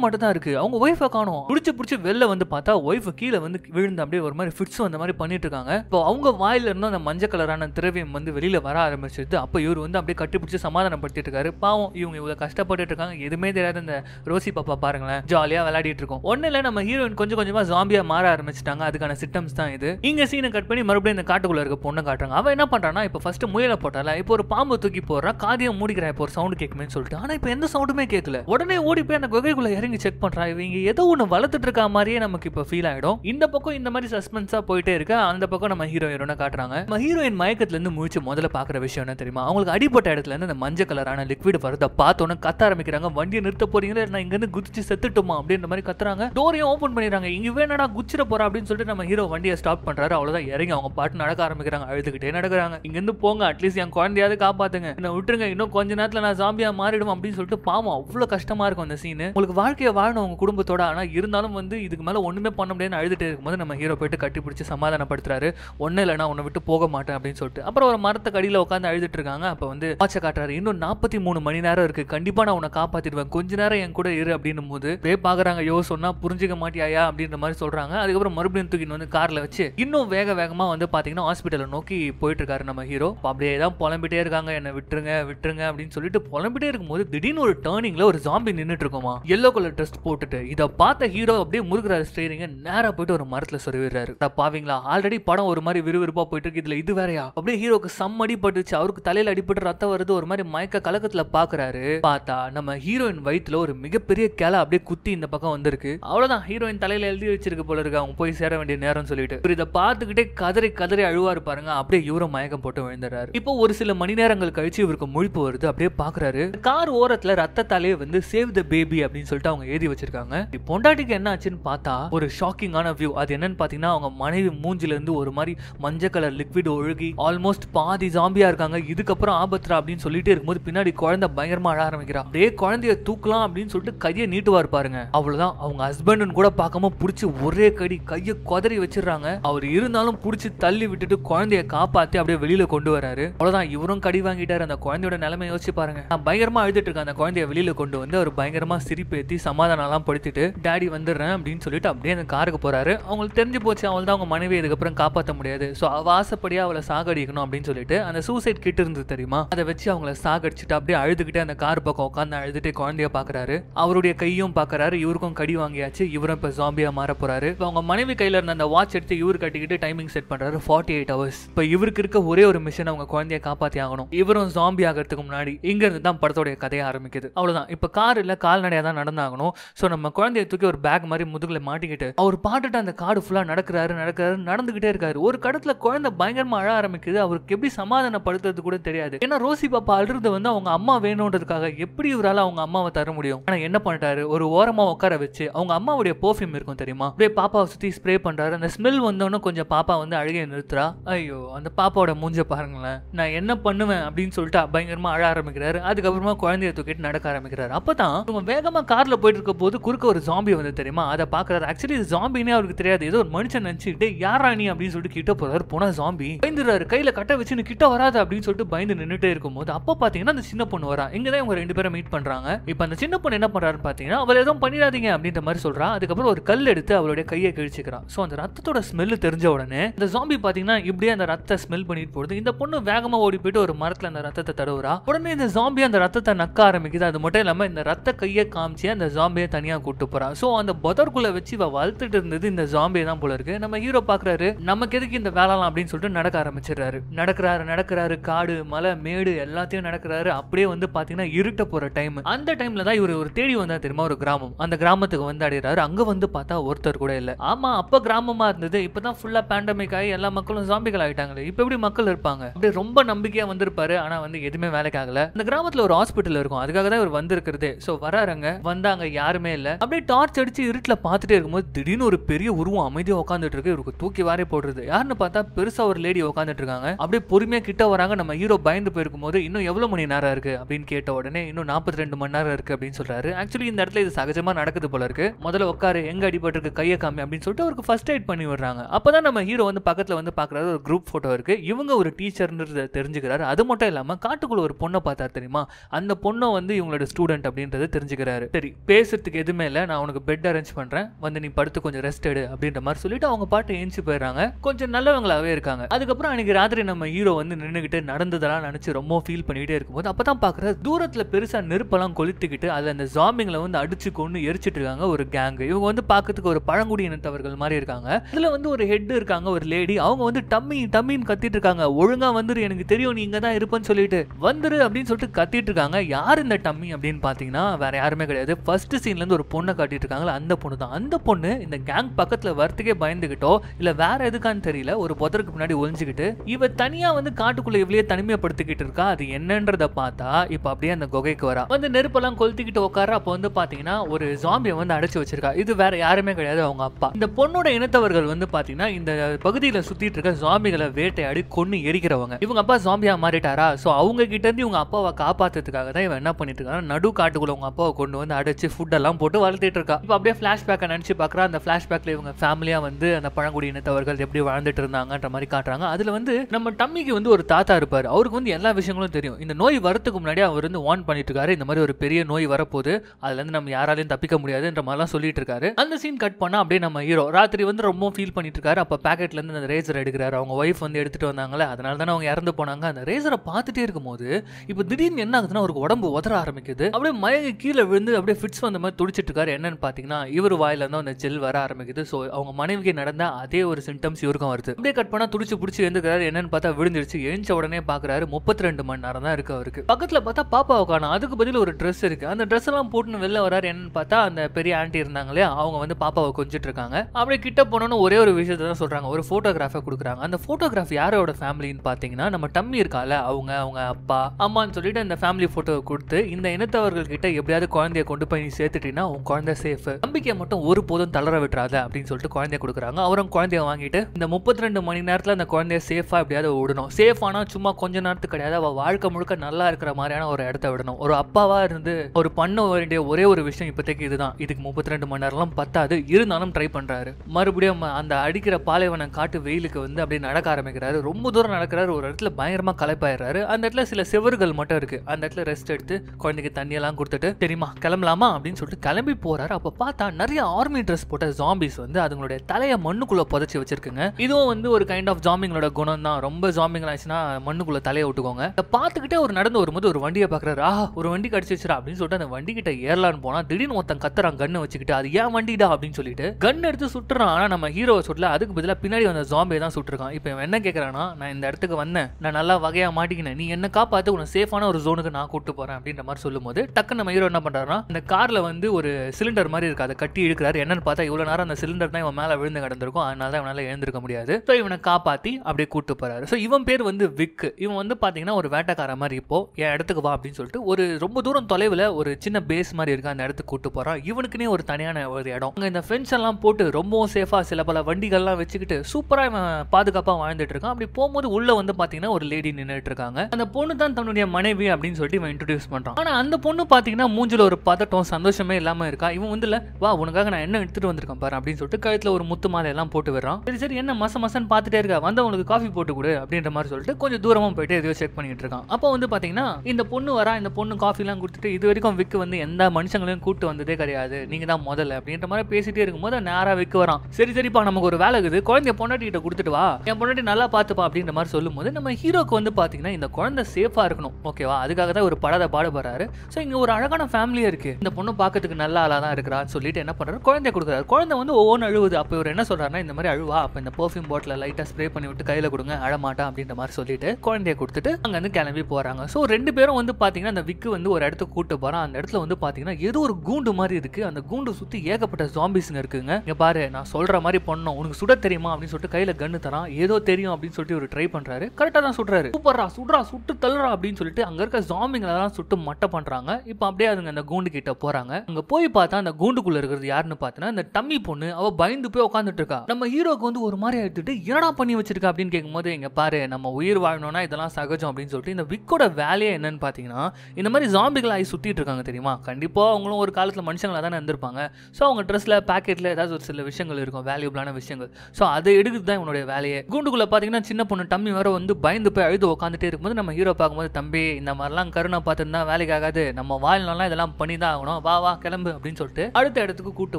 மட்டும் தான் இருக்கு அவங்க ஒய்ஃபை காணும் பிடிச்சி பிடிச்சி வெளில வந்து பார்த்தா ஒய்ஃப் கீழே வந்து விழுந்து அப்படியே ஒரு மாதிரி ஃபிட்ஸ் வந்த மாதிரி பண்ணிட்டு இருக்காங்க இப்போ அவங்க வாயில இருந்து அந்த மஞ்சள் கலரான திரவியம் வந்து வெளியில வர ஆரம்பிச்சிருது அப்போ இவர் வந்து அப்படியே கட்டி கட்டிப்பிடிச்சு சமாதானப்படுத்திட்டு இருக்காரு பாவம் இவங்க இவ்வளவு கஷ்டப்பட்டு இருக்காங்க எதுவுமே தெரியாத இந்த ரோசி பாப்பா பாருங்களேன் ஜாலியா விளையாடிட்டு இருக்கோம் ஒன்னும் இல்லை நம்ம ஹீரோயின் கொஞ்சம் கொஞ்சமா ஜாம்பியா மாற ஆரம்பிச்சிட்டாங்க அதுக்கான சிட்டம்ஸ் தான் இது இங்க சீனை கட் பண்ணி மறுபடியும் இந்த காட்டுக்குள்ள இருக்க பொண்ணை காட்டுறாங்க அவன் என்ன பண்றான்னா இப்போ ஃபர்ஸ்ட் முயல போட்டால இப்போ ஒரு பாம்பு தூக்கி போடுறா காதியம் மூடிக்கிறான் இப்போ ஒரு சவுண்ட் கேட்குமே சொல்லிட்டு ஆனா இப்போ எந்த சவுண்டுமே கேட்கல உடனே ஓடி போய் அந்த குகைக்குள்ள இறங்கி செக் பண்றா இவங்க ஏதோ ஒண்ணு வளர்த்துட்டு இருக்கா மாதிரியே நமக்கு இப்ப ஃபீல் ஆயிடும் இந்த பக்கம் இந்த மாதிரி சஸ்பென்ஸா போயிட்டே இருக்க அந்த பக்கம் நம்ம ஹீரோ ஹீரோனை காட்டுறாங்க நம்ம ஹீரோயின் மயக்கத்துல இருந்து முழிச்சு முதல்ல பாக்குற விஷயம் என்ன தெரியுமா அவங்களுக்கு அடிப்பட்ட இடத்துல இருந்து அந்த மஞ்சள் கலரான லிக்விட் வரத பார்த்தோன்னு கத்த ஆரம்பிக்கிறாங்க வண்டியை நிறுத்த போறீங்களா நான் இருந்து குதிச்சு செத்துட்டோமா அப்படின்ற மாதிரி கத்துறாங்க டோரையும் ஓப்பன் பண்ணிடுறாங்க இங்க வேணடா குச்சிட போறா அப்படின்னு சொல்லிட்டு நம்ம ஹீரோ வண்டியை ஸ்டாப் பண்றாரு அவ்வளவுதான் இறங்கி அவங்க பாட்டு நடக்க ஆரம்பிக்கிறாங்க அழுதுகிட்டே நடக்கிறாங்க இங்க இருந்து போங்க அட்லீஸ்ட் என் குழந்தையாவது காப்பாத்துங்க என்ன விட்டுருங்க இன்னும் கொஞ்ச நேரத்துல நான் சாம்பியா மாறிடும் அப்படின்னு சொல்லிட்டு அவங்களுக்கு பாவம் அவ்வளோ கஷ்டமாக இருக்கும் அந்த சீனு உங்களுக்கு வாழ்க்கையை வாழணும் உங்கள் குடும்பத்தோட ஆனால் இருந்தாலும் வந்து இதுக்கு மேலே ஒன்றுமே பண்ண முடியாதுன்னு அழுதுகிட்டே இருக்கும்போது நம்ம ஹீரோ போயிட்டு பிடிச்சி சமாதானப்படுத்துறாரு ஒன்றும் இல்லைனா உன்னை விட்டு போக மாட்டேன் அப்படின்னு சொல்லிட்டு அப்புறம் ஒரு மரத்தை கடியில் உட்காந்து அழுதுட்டு இருக்காங்க அப்போ வந்து வாட்சை காட்டுறாரு இன்னும் நாற்பத்தி மூணு மணி நேரம் இருக்குது கண்டிப்பாக நான் உன்னை காப்பாற்றிடுவேன் கொஞ்ச நேரம் என் கூட இரு அப்படின்னும் போது வே பார்க்குறாங்க யோ சொன்னால் புரிஞ்சிக்க மாட்டியாயா அப்படின்ற மாதிரி சொல்கிறாங்க அதுக்கப்புறம் மறுபடியும் தூக்கின்னு வந்து காரில் வச்சு இன்னும் வேக வேகமாக வந்து பார்த்தீங்கன்னா ஹாஸ்பிட்டலை நோக்கி போயிட்டு இருக்காரு நம்ம ஹீரோ அப்படியே தான் புலம்பிட்டே இருக்காங்க என்னை விட்டுருங்க விட்டுருங்க அப்படின்னு சொல்லிட்டு புலம்பிட்டே இருக்கும்போது திடீர்னு ஒரு டேர்னிங்ல ஒரு ஜாம்பி நின்றுட்டு இருக்குமா எல்லோ கலர் ட்ரெஸ் போட்டுட்டு இதை பார்த்த ஹீரோ அப்படியே முருகிற ஸ்டேரிங்க நேரா போயிட்டு ஒரு மரத்துல சொல்லிடுறாரு பாவீங்களா ஆல்ரெடி படம் ஒரு மாதிரி விறுவிறுப்பா போயிட்டு இருக்கு இதுல இது வேறையா அப்படியே ஹீரோக்கு சம் அடிபட்டுச்சு அவருக்கு தலையில அடிபட்டு ரத்தம் வருது ஒரு மாதிரி மயக்க கலக்கத்துல பாக்குறாரு பார்த்தா நம்ம ஹீரோயின் வயிற்றுல ஒரு மிகப்பெரிய கேலை அப்படியே குத்தி இந்த பக்கம் வந்திருக்கு அவ்வளவுதான் ஹீரோயின் தலையில எழுதி வச்சிருக்க போல இருக்கு அவங்க போய் சேர வேண்டிய நேரம் சொல்லிட்டு இதை பார்த்துக்கிட்டே கதறி கதறி அழுவாரு பாருங்க அப்படியே இவரும் மயக்கம் போட்டு விழுந்துறாரு இப்போ ஒரு சில மணி நேரங்கள் கழிச்சு இவருக்கு முழிப்பு வருது அப்படியே பாக்குறாரு கார் ஓரத்துல ரத்தத்தாலே வந்து சேவ் த பேபி அப்படின்னு சொல்லிட்டு அவங்க எழுதி வச்சிருக்காங்க பொண்டாட்டிக்கு என்ன ஆச்சுன்னு பார்த்தா ஒரு ஷாக்கிங்கான வியூ அது என்னன்னு பாத்தீங்கன்னா அவங்க மனைவி மூஞ்சில இருந்து ஒரு மாதிரி மஞ்சள் கலர் லிக்விட் ஒழுகி ஆல்மோஸ்ட் பாதி ஜாம்பியா இருக்காங்க இதுக்கப்புறம் ஆபத்ரா அப்படின்னு சொல்லிட்டு இருக்கும்போது பின்னாடி குழந்தை பயங்கரமா அழ ஆரம்பிக்கிறா அப்படியே குழந்தைய தூக்கலாம் அப்படின்னு சொல்லிட்டு கையை நீட்டுவார் பாருங்க அவ்வளவுதான் அவங்க ஹஸ்பண்ட் கூட பார்க்காம புடிச்சு ஒரே கடி கையை கொதறி வச்சிடுறாங்க அவர் இருந்தாலும் புடிச்சு தள்ளி விட்டுட்டு குழந்தைய காப்பாத்தி அப்படியே வெளியில கொண்டு வராரு அவ்வளவுதான் இவரும் கடி வாங்கிட்டாரு அந்த குழந்தையோட நிலைமை யோசிச்சு பாருங்க நான் பயங்கரமா அழுதுட்டு இருக்கேன் அந்த குழந்தைய வெளியில் கொண்டு வந்து அவர் பயங்கரமாக சிரிப்பேற்றி சமாதானம்லாம் படுத்திட்டு டேடி வந்துடுறேன் அப்படின்னு சொல்லிட்டு அப்படியே அந்த காருக்கு போகிறாரு அவங்களுக்கு தெரிஞ்சு போச்சு அவள் தான் அவங்க மனைவி இதுக்கப்புறம் காப்பாற்ற முடியாது ஸோ அவள் ஆசைப்படியாக அவளை சாகடிக்கணும் அப்படின்னு சொல்லிட்டு அந்த சூசைட் கிட்ட இருந்து தெரியுமா அதை வச்சு அவங்கள சாகடிச்சுட்டு அப்படியே அழுதுகிட்டே அந்த கார் பக்கம் உட்காந்து அழுதுட்டு குழந்தைய பார்க்குறாரு அவருடைய கையும் பார்க்குறாரு இவருக்கும் கடி வாங்கியாச்சு இவரும் இப்போ ஜாம்பியாக மாற போகிறாரு இப்போ அவங்க மனைவி கையில் இருந்த அந்த வாட்ச் எடுத்து இவர் கட்டிக்கிட்டு டைமிங் செட் பண்ணுறாரு ஃபார்ட்டி எயிட் ஹவர்ஸ் இப்போ இவருக்கு இருக்க ஒரே ஒரு மிஷன் அவங்க குழந்தைய காப்பாற்றி ஆகணும் இவரும் ஜாம்பி ஆகிறதுக்கு முன்னாடி இங்கேருந்து தான் படத்தோடைய கதையை ஆரம்பிக்கும் நிற்குது அவ்வளோதான் இப்போ இல்லை கால்நடையாக தான் நடந்தாகணும் ஸோ நம்ம குழந்தைய தூக்கி ஒரு பேக் மாதிரி முதுகில் மாட்டிக்கிட்டு அவர் பாட்டுட்டு அந்த காடு ஃபுல்லாக நடக்கிறாரு நடக்கிறாரு நடந்துக்கிட்டே இருக்காரு ஒரு கடத்தில் குழந்தை பயங்கரமாக அழ ஆரம்பிக்குது அவருக்கு எப்படி சமாதானப்படுத்துறது கூட தெரியாது ஏன்னா ரோசி பாப்பா அழுறது வந்து அவங்க அம்மா வேணுன்றதுக்காக எப்படி இவரால் அவங்க அம்மாவை தர முடியும் ஆனால் என்ன பண்ணிட்டாரு ஒரு ஓரமாக உட்கார வச்சு அவங்க அம்மாவுடைய பர்ஃப்யூம் இருக்கும் தெரியுமா அப்படியே பாப்பாவை சுற்றி ஸ்ப்ரே பண்ணுறாரு அந்த ஸ்மெல் வந்தோன்னு கொஞ்சம் பாப்பா வந்து அழகிய நிறுத்துறா ஐயோ அந்த பாப்பாவோட மூஞ்ச பாருங்களேன் நான் என்ன பண்ணுவேன் அப்படின்னு சொல்லிட்டு பயங்கரமாக அழ ஆரம்பிக்கிறாரு அதுக்கப்புறமா குழந்தைய தூக்கிட்டு நடக்க ஆரம்பிக்கிறாரு அப்பதான் இவன் வேகமா கார்ல போயிட்டு இருக்க போது குறுக்க ஒரு ஜாம்பி வந்து தெரியுமா அதை பாக்குறாரு ஆக்சுவலி இது ஜாம்பினே அவருக்கு தெரியாது ஏதோ ஒரு மனுஷன் நினச்சிட்டு யாரா நீ அப்படின்னு சொல்லிட்டு கிட்ட போறாரு போன ஜாம்பி பயந்துறாரு கையில கட்ட வச்சு கிட்ட வராது அப்படின்னு சொல்லிட்டு பயந்து நின்றுட்டே போது அப்ப பாத்தீங்கன்னா அந்த சின்ன பொண்ணு வரா இங்கதான் இவங்க ரெண்டு பேரும் மீட் பண்றாங்க இப்ப அந்த சின்ன பொண்ணு என்ன பண்றாரு பாத்தீங்கன்னா அவர் எதுவும் பண்ணிடாதீங்க அப்படின்ற மாதிரி சொல்றா அதுக்கப்புறம் ஒரு கல் எடுத்து அவருடைய கையை கழிச்சுக்கிறான் சோ அந்த ரத்தத்தோட ஸ்மெல் தெரிஞ்ச உடனே இந்த ஜாம்பி பாத்தீங்கன்னா இப்படியே அந்த ரத்த ஸ்மெல் பண்ணிட்டு போடுது இந்த பொண்ணு வேகமா ஓடி போயிட்டு ஒரு மரத்துல அந்த ரத்தத்தை தடவுறா உடனே இந்த ஜாம்பி அந்த ரத்தத்தை நக்க ஆரம்பி ஆரம்பிக்குது அது மட்டும் இல்லாமல் இந்த ரத்த கையை காமிச்சு அந்த ஜாம்பியை தனியாக கூப்பிட்டு போகிறான் ஸோ அந்த பொதர்குள்ளே வச்சு இவ வளர்த்துட்டு இருந்தது இந்த ஜாம்பே தான் போல இருக்கு நம்ம ஹீரோ பார்க்குறாரு நமக்கு எதுக்கு இந்த வேலைலாம் அப்படின்னு சொல்லிட்டு நடக்க ஆரம்பிச்சிடுறாரு நடக்கிறாரு நடக்கிறாரு காடு மலை மேடு எல்லாத்தையும் நடக்கிறாரு அப்படியே வந்து பார்த்தீங்கன்னா இருட்ட போகிற டைம் அந்த டைமில் தான் இவர் ஒரு தேடி வந்தால் தெரியுமா ஒரு கிராமம் அந்த கிராமத்துக்கு வந்து அடைகிறாரு அங்கே வந்து பார்த்தா ஒருத்தர் கூட இல்லை ஆமாம் அப்போ கிராமமாக இருந்தது இப்போ தான் ஃபுல்லாக பேண்டமிக் ஆகி எல்லா மக்களும் ஜாம்பிகள் ஆகிட்டாங்களே இப்போ எப்படி மக்கள் இருப்பாங்க அப்படியே ரொம்ப நம்பிக்கையாக வந்திருப்பாரு ஆனால் வந்து எதுவுமே வேலைக்காகல அந்த கிராமத்தில் ஒரு ஹாஸ்பிட்டல் இருக்கும் அதுக்கு அதுக்காக தான் இவர் வந்திருக்கிறதே ஸோ வராருங்க வந்தாங்க யாருமே இல்லை அப்படியே டார்ச் அடிச்சு இருட்டில் பார்த்துட்டே இருக்கும்போது திடீர்னு ஒரு பெரிய உருவம் அமைதியாக உட்காந்துட்டு இருக்கு இவருக்கு தூக்கி வாரே போடுறது யாருன்னு பார்த்தா பெருசாக ஒரு லேடி உட்காந்துட்டு இருக்காங்க அப்படியே பொறுமையாக கிட்ட வராங்க நம்ம ஹீரோ பயந்து போயிருக்கும் போது இன்னும் எவ்வளோ மணி நேரம் இருக்கு அப்படின்னு கேட்ட உடனே இன்னும் நாற்பத்தி ரெண்டு மணி நேரம் இருக்கு அப்படின்னு சொல்றாரு ஆக்சுவலி இந்த இடத்துல இது சகஜமா நடக்குது போல இருக்கு முதல்ல உட்காரு எங்க இருக்கு கையை காமி அப்படின்னு சொல்லிட்டு அவருக்கு ஃபர்ஸ்ட் எய்ட் பண்ணி விடுறாங்க அப்பதான் நம்ம ஹீரோ வந்து பக்கத்துல வந்து பாக்குறாரு ஒரு குரூப் போட்டோ இருக்கு இவங்க ஒரு டீச்சர்ன்றது தெரிஞ்சுக்கிறாரு அது மட்டும் இல்லாம காட்டுக்குள்ள ஒரு பொண்ணை பார்த்தா தெரியுமா அந்த பொண்ணை வந்து வந்து இவங்களோட ஸ்டூடெண்ட் அப்படின்றத தெரிஞ்சுக்கிறாரு சரி பேசுறதுக்கு எதுவுமே இல்லை நான் உனக்கு பெட் அரேஞ்ச் பண்றேன் வந்து நீ படுத்து கொஞ்சம் ரெஸ்ட் எடு அப்படின்ற மாதிரி சொல்லிட்டு அவங்க பாட்டு ஏஞ்சி போயிடுறாங்க கொஞ்சம் நல்லவங்களாவே இருக்காங்க அதுக்கப்புறம் அன்னைக்கு ராத்திரி நம்ம ஹீரோ வந்து நின்றுக்கிட்டு நடந்ததெல்லாம் நினச்சி ரொம்ப ஃபீல் பண்ணிக்கிட்டே இருக்கும்போது அப்பதான் பாக்குற பார்க்குற தூரத்தில் பெருசாக நெருப்பெல்லாம் கொளுத்துக்கிட்டு அதை அந்த ஜாமிங்களை வந்து அடிச்சு கொண்டு எரிச்சிட்டு இருக்காங்க ஒரு கேங்கு இவங்க வந்து பார்க்கறதுக்கு ஒரு பழங்குடி இனத்தவர்கள் மாதிரி இருக்காங்க இதில் வந்து ஒரு ஹெட் இருக்காங்க ஒரு லேடி அவங்க வந்து டம்மி டம்மின்னு கத்திட்டு இருக்காங்க ஒழுங்காக வந்துரு எனக்கு தெரியும் நீங்க தான் இருப்பேன்னு சொல்லிட்டு வந்துரு அப்படின்னு சொல்லிட்டு கத்திட்டு இருக்காங்க யார் இந்த என்னோட டம்மி அப்படின்னு பார்த்தீங்கன்னா வேற யாருமே கிடையாது ஃபர்ஸ்ட் சீன்லேருந்து ஒரு பொண்ணை காட்டிட்டு இருக்காங்களா அந்த பொண்ணு தான் அந்த பொண்ணு இந்த கேங் பக்கத்தில் வரத்துக்கே பயந்துகிட்டோ இல்லை வேற எதுக்கான்னு தெரியல ஒரு புதருக்கு முன்னாடி ஒழிஞ்சுக்கிட்டு இவ தனியாக வந்து காட்டுக்குள்ள இவ்வளே தனிமைப்படுத்திக்கிட்டு இருக்கா அது என்னன்றதை பார்த்தா இப்போ அப்படியே அந்த குகைக்கு வரா வந்து நெருப்பெல்லாம் கொளுத்திக்கிட்டு உட்கார அப்போ வந்து பார்த்தீங்கன்னா ஒரு ஜாம்பியை வந்து அடைச்சி வச்சிருக்கா இது வேற யாருமே கிடையாது அவங்க அப்பா இந்த பொண்ணோட இனத்தவர்கள் வந்து பார்த்தீங்கன்னா இந்த பகுதியில் சுற்றிட்டு இருக்க ஜாம்பிகளை வேட்டையாடி கொண்டு எரிக்கிறவங்க இவங்க அப்பா ஜாம்பியாக மாறிட்டாரா ஸோ அவங்க கிட்ட இருந்து இவங்க அப்பாவை காப்பாற்றுறதுக்காக தான் இவன் என்ன பண்ணி பண்ணிட்டு இருக்காங்க நடு காட்டுக்குள்ள அவங்க அப்பாவை கொண்டு வந்து அடைச்சு ஃபுட் எல்லாம் போட்டு வளர்த்துட்டு இருக்கா இப்போ அப்படியே ஃப்ளாஷ்பேக்கை நினைச்சு பார்க்குற அந்த ஃப்ளாஷ்பேக்கில் இவங்க ஃபேமிலியா வந்து அந்த பழங்குடி இனத்தவர்கள் எப்படி வாழ்ந்துட்டு இருந்தாங்கன்ற மாதிரி காட்டுறாங்க அதுல வந்து நம்ம டம்மிக்கு வந்து ஒரு தாத்தா இருப்பார் அவருக்கு வந்து எல்லா விஷயங்களும் தெரியும் இந்த நோய் வரத்துக்கு முன்னாடி அவர் வந்து வார்ன் பண்ணிட்டு இருக்காரு இந்த மாதிரி ஒரு பெரிய நோய் வரப்போகுது இருந்து நம்ம யாராலையும் தப்பிக்க முடியாதுன்ற எல்லாம் சொல்லிட்டு இருக்காரு அந்த சீன் கட் பண்ணா அப்படியே நம்ம ஹீரோ ராத்திரி வந்து ரொம்ப ஃபீல் பண்ணிட்டு இருக்காரு பேக்கெட்ல இருந்து அந்த ரேசர் எடுக்கிறாரு அவங்க ஒய்ஃப் வந்து எடுத்துட்டு வந்தாங்களே அதனால தானே அவங்க இறந்து போனாங்க அந்த ரேசரை பார்த்துட்டே இருக்கும்போது இப்போ திடீர்னு என்ன ஆகுதுன்னா அவருக்கு உடம்பு உதற ஆரம்பிக்குது அப்படியே மயங்கி கீழே விழுந்து அப்படியே ஃபிட்ஸ் வந்த மாதிரி துடிச்சிட்டு இருக்காரு என்னன்னு பார்த்தீங்கன்னா இவர் வாயிலிருந்து அந்த ஜெல் வர ஆரம்பிக்குது ஸோ அவங்க மனைவிக்கு நடந்த அதே ஒரு சிம்டம்ஸ் இவருக்கும் வருது அப்படியே கட் பண்ணா துடிச்சு பிடிச்சி எழுந்துக்கிறாரு என்னன்னு பார்த்தா விழுந்துருச்சு எழுந்த உடனே பாக்குறாரு முப்பத்தி ரெண்டு மணி நேரம் தான் இருக்கு அவருக்கு பக்கத்துல பார்த்தா பாப்பாவை காணும் அதுக்கு பதில் ஒரு ட்ரெஸ் இருக்கு அந்த ட்ரெஸ் எல்லாம் போட்டுன்னு வெளில வராரு என்னன்னு பார்த்தா அந்த பெரிய ஆண்டி இருந்தாங்களே அவங்க வந்து பாப்பாவை கொஞ்சிட்டு இருக்காங்க அப்படியே கிட்ட போனோன்னு ஒரே ஒரு விஷயத்தை தான் சொல்றாங்க ஒரு போட்டோகிராஃபை கொடுக்குறாங்க அந்த போட்டோகிராஃப் யாரோட ஃபேமிலின்னு பார்த்தீங்கன்னா நம்ம டம்மி இருக்கால அவங்க அவங்க அப்பா அம்மான்னு சொல்லிட்டு அந்த ஃபேமிலி போட்டோ கொடுத்து இந்த இனத்தவர்கள் கிட்ட எப்படியாவது குழந்தைய கொண்டு போய் நீ சேர்த்துட்டீங்கன்னா உன் குழந்தை சேஃப் நம்பிக்கையை மட்டும் ஒரு போதும் தளர விட்டுறாத அப்படின்னு சொல்லிட்டு குழந்தைய கொடுக்குறாங்க அவரும் குழந்தைய வாங்கிட்டு இந்த முப்பத்தி ரெண்டு மணி நேரத்தில் அந்த குழந்தைய சேஃபாக எப்படியாவது விடணும் சேஃப் ஆனால் சும்மா கொஞ்ச நேரத்துக்கு கிடையாது அவள் வாழ்க்கை முழுக்க நல்லா இருக்கிற மாதிரியான ஒரு இடத்த விடணும் ஒரு அப்பாவா இருந்து ஒரு பண்ண வேண்டிய ஒரே ஒரு விஷயம் இப்போதைக்கு இதுதான் இதுக்கு முப்பத்தி ரெண்டு மணி நேரம்லாம் பத்தாது இருந்தாலும் ட்ரை பண்ணுறாரு மறுபடியும் அந்த அடிக்கிற பாலைவனம் காட்டு வெயிலுக்கு வந்து அப்படியே நடக்க ஆரம்பிக்கிறாரு ரொம்ப தூரம் நடக்கிறாரு ஒரு இடத்துல பயங்கரமாக கலப்பாயிடுறாரு அந்த இடத்துல சில செவர்கள் மட்டும் இருக்குது அந்த இடத்துல ரெஸ்ட் எடுத்து குழந்தைக்கு தண்ணியெல்லாம் கொடுத்துட்டு தெரியுமா கிளம்பலாமா அப்படின்னு சொல்லிட்டு கிளம்பி போறாரு அப்போ பார்த்தா நிறைய ஆர்மி ட்ரெஸ் போட்ட ஜாம்பிஸ் வந்து அதுங்களுடைய தலையை மண்ணுக்குள்ள புதைச்சி வச்சிருக்குங்க இதுவும் வந்து ஒரு கைண்ட் ஆஃப் ஜாம்பிங்களோட குணம் தான் ரொம்ப ஜாம்பிங் ஆச்சுன்னா மண்ணுக்குள்ள தலையை விட்டுக்கோங்க பார்த்துக்கிட்டே ஒரு நடந்து வரும்போது ஒரு வண்டியை பாக்குறாரு ஆஹா ஒரு வண்டி வச்சுரு அப்படின்னு சொல்லிட்டு அந்த வண்டி கிட்ட ஏறலான்னு போனா திடீர்னு ஒருத்தன் கத்துறான் கண்ணை வச்சுக்கிட்டு அது ஏன் வண்டிடா அப்படின்னு சொல்லிட்டு கன் எடுத்து சுட்டுறான் ஆனா நம்ம ஹீரோ சுட்டல அதுக்கு பதிலாக பின்னாடி வந்த ஜாம்பியை தான் சுட்டுருக்கான் இப்போ என்ன கேட்கறான்னா நான் இந்த இடத்துக்கு வந்தேன் நான் நல்லா வகையா மாட்டிக்கினேன் நீ என்ன காப்பாத்து உன்னை சேஃபான ஒரு ஜோனுக்கு நான் கூட்டு போறேன் அப்படின்னு அப்படின்ற மாதிரி சொல்லும்போது டக்கு நம்ம ஹீரோ என்ன பண்றாருன்னா அந்த காரில் வந்து ஒரு சிலிண்டர் மாதிரி இருக்கு அதை கட்டி இழுக்கிறாரு என்னன்னு பார்த்தா இவ்வளோ நேரம் அந்த சிலிண்டர் தான் இவன் மேலே விழுந்து கிடந்திருக்கும் அதனால தான் இவனால் எழுந்திருக்க முடியாது ஸோ இவனை காப்பாற்றி அப்படியே கூப்பிட்டு போறாரு ஸோ இவன் பேர் வந்து விக்கு இவன் வந்து பார்த்தீங்கன்னா ஒரு வேட்டக்கார மாதிரி இப்போ என் இடத்துக்கு வா அப்படின்னு சொல்லிட்டு ஒரு ரொம்ப தூரம் தொலைவில் ஒரு சின்ன பேஸ் மாதிரி இருக்கு அந்த இடத்துக்கு கூட்டு போகிறான் இவனுக்குனே ஒரு தனியான ஒரு இடம் அங்கே இந்த ஃபென்ஸ் எல்லாம் போட்டு ரொம்பவும் சேஃபாக சில பல வண்டிகள்லாம் வச்சுக்கிட்டு சூப்பராக இவன் பாதுகாப்பாக வாழ்ந்துட்டு இருக்கான் அப்படி போகும்போது உள்ளே வந்து பார்த்தீங்கன்னா ஒரு லேடி நின்றுட்டு இருக்காங்க அந்த பொண்ணு தான் தன்னுடைய மனைவி அப்படின்னு சொல்லிட்டு இவன் இன்ட்ரடியூஸ் பண்ணுறான் பண்ணுறான் ஆனால் அந்த பொண்ணு பார்த்தீங்கன்னா மூஞ்சில் ஒரு பதட்டம் சந்தோஷமே இல்லாமல் இருக்கா இவன் வந்து இல்லை வா உனக்காக நான் என்ன எடுத்துகிட்டு வந்திருக்கேன் பாரு அப்படின்னு சொல்லிட்டு கழுத்தில் ஒரு முத்து மாலை எல்லாம் போட்டு வர்றான் சரி சரி என்ன மச மசன்னு பார்த்துட்டே இருக்கா வந்தவங்களுக்கு காஃபி போட்டு கொடு அப்படின்ற மாதிரி சொல்லிட்டு கொஞ்சம் தூரமாக போயிட்டு எதையோ செக் பண்ணிட்டு இருக்கான் அப்போ வந்து பார்த்தீங்கன்னா இந்த பொண்ணு வரா இந்த பொண்ணு காஃபிலாம் கொடுத்துட்டு இது வரைக்கும் விக்கு வந்து எந்த மனுஷங்களையும் கூட்டு வந்ததே கிடையாது நீங்கள் தான் முதல்ல அப்படின்ற மாதிரி பேசிட்டே இருக்கும்போது நேராக விக்கு வரான் சரி சரிப்பா நமக்கு ஒரு வேலை இருக்குது குழந்தைய பொண்டாட்டிகிட்ட கொடுத்துட்டு வா என் பொண்டாட்டி நல்லா பார்த்துப்பா அப்படின்ற மாதிரி சொல்லும்போது நம்ம ஹீரோக்கு வந்து பார்த்தீங்கன்னா இந்த குழந்தை சேஃபாக இருக்கணும் ஓகேவா அதுக்காக தான் ஒரு படாத பாடு வராரு ஸோ இங்கே ஒரு அழகான ஃபேமிலியே இருக்கு இந்த பொண்ணு பார்க்கறதுக்கு நல்ல ஆளாக தான் இருக்கிறான்னு சொல்லிட்டு என்ன பண்ணுறாரு குழந்தை கொடுக்குறாரு குழந்தை வந்து ஒவ்வொன்று அழுவுது அப்போ இவர் என்ன சொல்கிறாருன்னா இந்த மாதிரி அழுவா அப்போ இந்த பர்ஃப்யூம் பாட்டில் லைட்டாக ஸ்ப்ரே பண்ணி விட்டு கையில் கொடுங்க அழமாட்டான் அப்படின்ற மாதிரி சொல்லிட்டு குழந்தைய கொடுத்துட்டு வந்து கிளம்பி போகிறாங்க ஸோ ரெண்டு பேரும் வந்து பார்த்தீங்கன்னா அந்த விக்கு வந்து ஒரு இடத்துக்கு கூட்டு போகிறான் அந்த இடத்துல வந்து பார்த்தீங்கன்னா ஏதோ ஒரு கூண்டு மாதிரி இருக்கு அந்த கூண்டு சுற்றி ஏகப்பட்ட ஜாம்பிஸுங்க இருக்குங்க இங்கே பாரு நான் சொல்கிற மாதிரி பண்ணோம் உனக்கு சுட தெரியுமா அப்படின்னு சொல்லிட்டு கையில் கன்று தரான் ஏதோ தெரியும் அப்படின்னு சொல்லிட்டு ஒரு ட்ரை பண்ணுறாரு கரெக்டாக தான் சுடுறாரு சூப்பர்ரா சுடுறா சுட்டு தள்ளுறா அப்படின்னு சொல்லிட்டு அங்கே இருக்க ஜாம்பிங்களெல்லாம் சுட்டு மட்டை பண்ணுறாங்க இப்போ அப்படியே அதுங்க அந்த கூண்டு கிட்ட போகிறாங்க அங்கே போய் பார்த்தா அந்த கூண்டுக்குள்ளே இருக்கிறது யாருன்னு பார்த்தீங்கன்னா அந்த டம்மி பொண்ணு அவள் பயந்து போய் உட்காந்துட்டு இருக்கா நம்ம ஹீரோக்கு வந்து ஒரு மாதிரி எடுத்துட்டு என்னடா பண்ணி வச்சிருக்கா அப்படின்னு கேட்கும்போது இங்கே பாரு நம்ம உயிர் வாழணும்னா இதெல்லாம் சகஜம் அப்படின்னு சொல்லிட்டு இந்த விக்கோட வேலையே என்னன்னு பார்த்தீங்கன்னா இந்த மாதிரி ஜாம்பிகள் ஆகி சுற்றிட்டு இருக்காங்க தெரியுமா கண்டிப்பாக அவங்களும் ஒரு காலத்தில் மனுஷங்களாக தானே இருந்திருப்பாங்க ஸோ அவங்க ட்ரெஸ்ஸில் பேக்கெட்டில் ஏதாவது ஒரு சில விஷயங்கள் இருக்கும் வேல்யூபிளான விஷயங்கள் ஸோ அதை எடுக்கிறது தான் இவனுடைய வேலையை கூண்டுக்குள்ளே பார்த்தீங்கன்னா சின்ன பொண்ணு டம்மி வர வந்து பயந்து போய் அழுது உட்காந்துட்டே இருக்கும்போது நம்ம ஹீரோ பார்க்கும்போது தம்பி இந்த மாதிரிலாம் கருணை பார்த்துருந்தா வேலைக்காகாது நம்ம வாழ்நாள்லாம் இதெல்லாம் பண்ணி தான் ஆகணும் வா வா கிளம்பு அப்படின்னு சொல்லிட்டு அடுத்த இடத்துக்கு கூப்பிட்டு